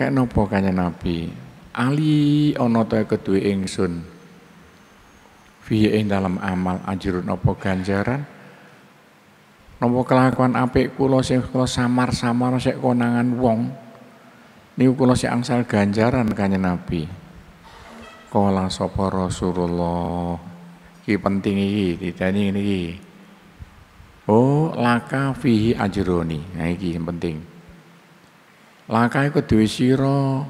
Kayak nopo kanya Nabi, ali ono ta kedue ingsun. fiye ing dalam amal ajurun nopo ganjaran? nopo kelakuan apik kulo sing kulo samar-samar sik konangan wong. ni kulo sik angsal ganjaran kanya Nabi. Kala sapa Rasulullah. ki penting iki, ditani ini Oh, laka fihi ajroni. Nah iki yang penting. Lakae kudu sira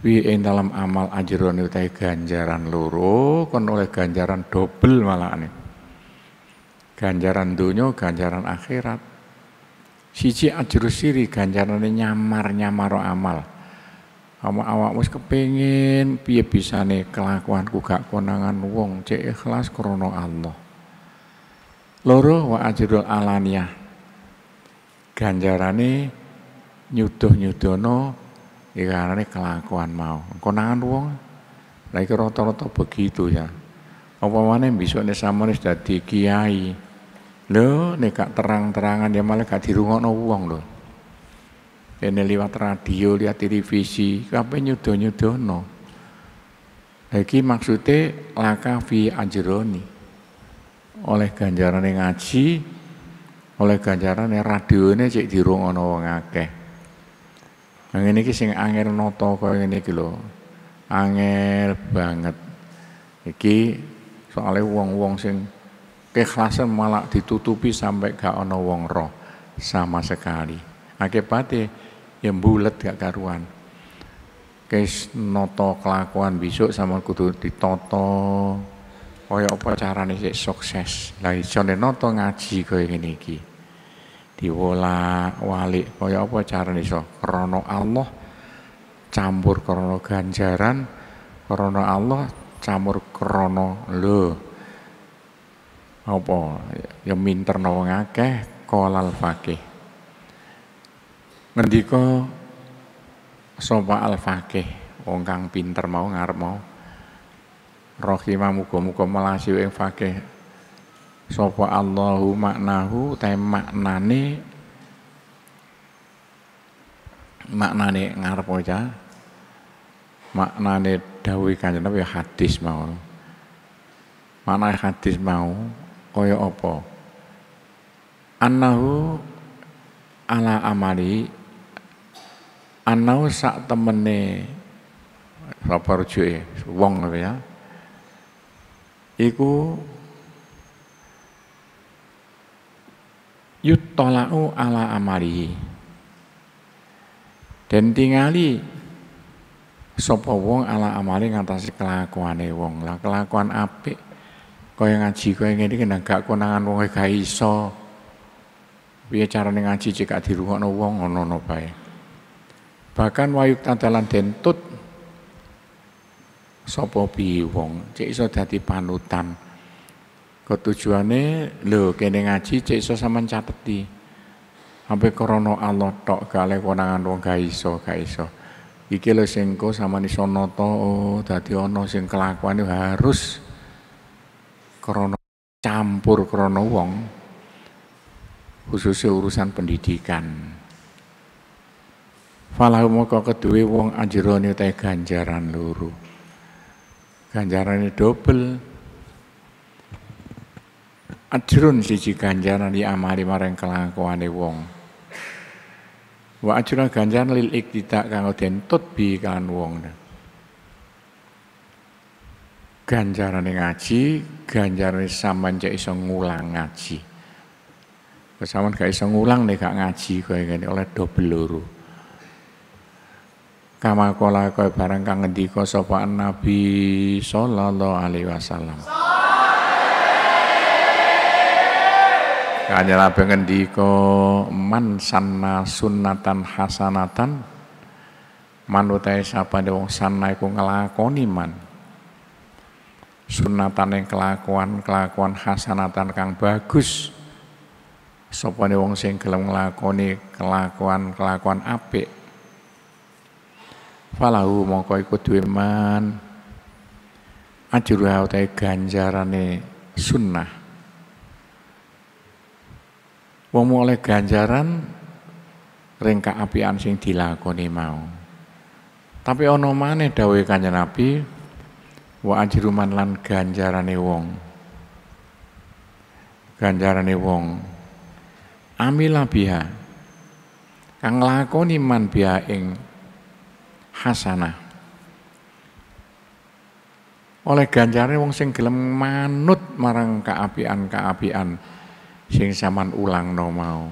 wi ing dalam amal ajrone utahe ganjaran loro kon oleh ganjaran dobel malahane. Ganjaran dunia, ganjaran akhirat. Siji ajru siri ganjarane nyamar-nyamar amal. Ama awakmu kepengin piye bisane kelakuanku gak konangan wong cek ikhlas krana Allah. Loro wa ajrul alaniyah. Ganjarane nyuduh-nyudono no, karena kelakuan mau. Konangan wong lagi iki rata-rata begitu ya. Apa maneh besok sama sampeyan sudah kiai. lo nih gak terang-terangan ya malah gak no wong lo Ini lewat radio, lihat televisi, kabeh nyuduh no, lagi maksudnya laka fi ajroni. Oleh ganjaran ngaji, oleh ganjaran radio ini cek no wong akeh. Angin nah, ini iki sing angel noto kau ini kilo Angel banget. Iki soalnya wong-wong sing keikhlasan malah ditutupi sampai gak ono wong roh sama sekali. Akibatnya yang bulat gak karuan. Kes noto kelakuan besok sama kudu ditoto. Kaya apa carane sik sukses. lagi iso noto ngaji kau ini iki diwola wali, kaya apa nih iso krono Allah campur krono ganjaran krono Allah campur krono lo, apa ya minter wong akeh kolal fakih ngendika sapa al fakih wong pinter mau ngarep mau rohima muga-muga melasi ing Sopo Allahu maknahu ta maknane maknane ngarep aja maknane dawuh Kanjeng Nabi ya hadis mau mana hadis mau kaya apa annahu ala amali annahu sak temene lapor rujuke wong ya iku Yutolau ala amalihi dan tingali sapa wong ala amali ngatasi kelakuane wong lah kelakuan apik kaya ngaji kaya ngene iki nang gak konangan wong gak iso piye carane ngaji cek dirungokno wong ono ngono bae bahkan wayuk tadalan dentut sapa wong cek iso dadi panutan Ketujuane lo kene ngaji cek iso sampean cateti. Sampai krono Allah tok gale konangan wong ga iso, ga iso. Iki lo sing engko sampean iso nata oh dadi ana sing kelakuane harus krono campur krana wong khususnya urusan pendidikan. Falahu moko kedue wong ajrone teh ganjaran loro. ganjarannya double ajrun siji ganjaran di amali marang kelakuane wong wa ajrun ganjaran lil iktidak kanggo den tutbi kan wong ganjarane ngaji ganjarane sampean cek iso ngulang ngaji sampean gak iso ngulang nek gak ngaji kaya ngene oleh double loro kama kola kaya barang kang ngendika sapa Nabi sallallahu alaihi wasallam Kanya labe ko man sana sunnatan hasanatan utai ae sapane wong sanna iku ngelakoni man yang kelakuan-kelakuan hasanatan kang bagus sapane wong sing gelem ngelakoni kelakuan-kelakuan ape falahu mongko iku duwe man ajruha utai ganjarane sunnah Wong oleh ganjaran ringka an sing dilakoni mau. Tapi ono maneh dawuhe Kanjeng Nabi wa ajruman lan ganjarane wong. Ganjarane wong amila biha kang lakoni man biha ing hasanah. Oleh ganjarane wong sing gelem manut marang kaapian-kaapian sing saman ulang no mau.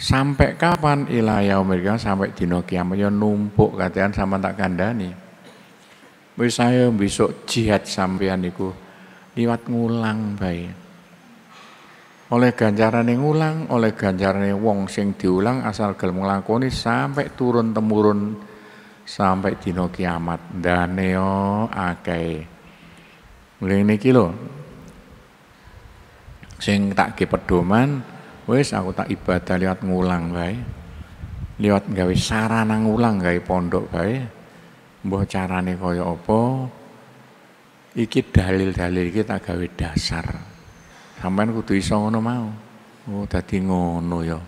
Sampai kapan ilayah mereka sampai dina kiamat ya numpuk katakan sama tak kandani. Wis saya besok jihad sampean iku liwat ngulang baik. Oleh yang ngulang, oleh yang wong sing diulang asal gelem nglakoni sampai turun temurun sampai dina kiamat. dan neo akeh. mulai ini kilo sing tak ge pedoman wis aku tak ibadah lewat ngulang bae liwat gawe sarana ngulang gawe pondok bae mbah carane kaya opo, iki dalil-dalil iki tak gawe dasar sampean kudu iso ngono mau oh dadi ngono yo. Ya.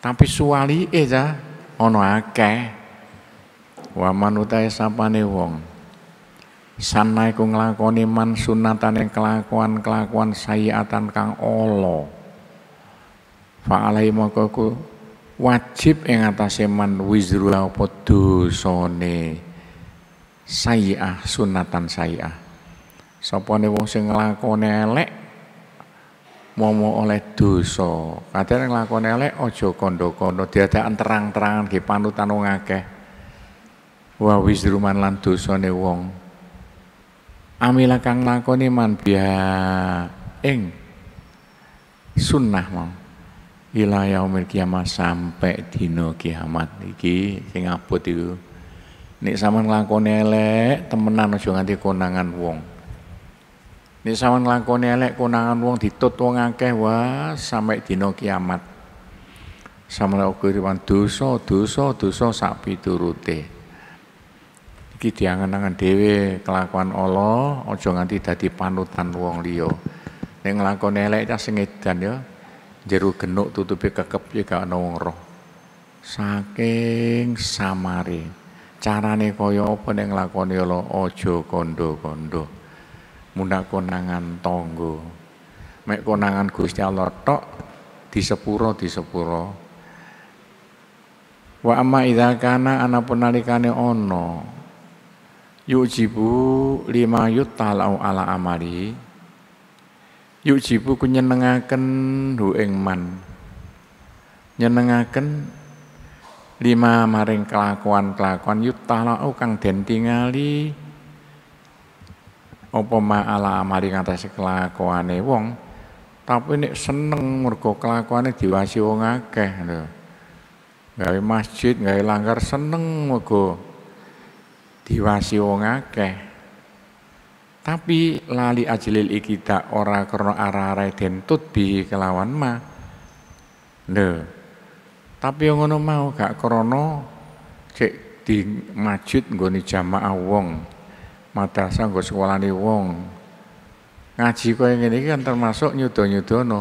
tapi suwali eh, ono ake, akeh waman utahe sapane wong sana iku nglakoni man sunatan yang kelakuan-kelakuan sayiatan kang olo Fa alai moko wajib yang atase man wizru apa dosane sayiah sunatan sayiah. Sopone wong sing nglakoni elek momo oleh dosa. Kadang nglakoni elek aja kondo dia diadakan terang-terangan ki panutan wong akeh. Wa wizruman lan dosane wong amila kang lakoni man biha ing sunnah mau ila yaumil kiamat sampai dino kiamat iki sing abot iku nek sampean nglakoni elek temenan aja nganti konangan wong nek sampean nglakoni elek konangan wong ditut wong akeh wah sampai dino kiamat sampeyan wan dosa dosa dosa sak piturute Iki diangen-angen dhewe kelakuan Allah, aja nganti dadi panutan wong liya. Nek nglakone elek ta sing edan ya jero genuk tutupi kekep ya gak ana wong roh. Saking samare. Carane kaya apa nek nglakone Allah aja kondo-kondo. Mundak konangan tonggo Mek konangan Gusti Allah tok disepuro disepuro. Wa amma idza kana ana nalikane ana yujibu lima talau ala amali yujibu ku nyenengaken hu ing man nyenengaken lima maring kelakuan-kelakuan talau kang den tingali apa ma ala amali ngatasi kelakuane wong tapi nek seneng mergo kelakuane diwasi wong akeh lho gawe masjid gawe langgar seneng mergo diwasi wong akeh. Tapi lali ajlil dak ora krana arah-arah dentut bi kelawan ma. Lho. Tapi yang ngono mau gak krana cek di masjid nggone jamaah wong. Madrasah nggo sekolahane wong. Ngaji kaya ngene iki kan termasuk nyudo-nyudono.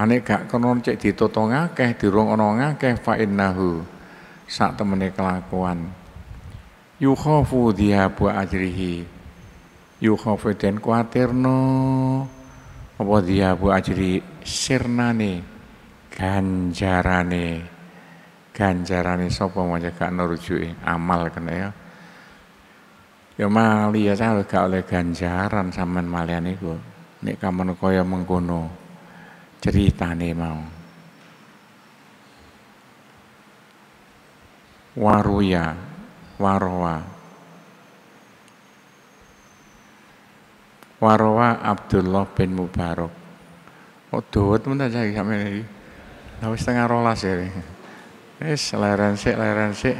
Ane gak konon cek ditotong akeh, dirung ana akeh fa innahu sak temene kelakuan yukhafu dihabu ajrihi yukhafu den kuatirno apa dihabu ajri sirnane ganjarane ganjarane sapa mau jaga nurujui amal kena ya ya mali ya salah gak oleh ganjaran sampean malian itu ini kamu kaya mengkono ceritane mau waruya Warowa. Warowa Abdullah bin Mubarak. Oh, duwet pun tak lagi sampe iki. Lah wis tengah rolas ya. Wis sih. sik, leren sik.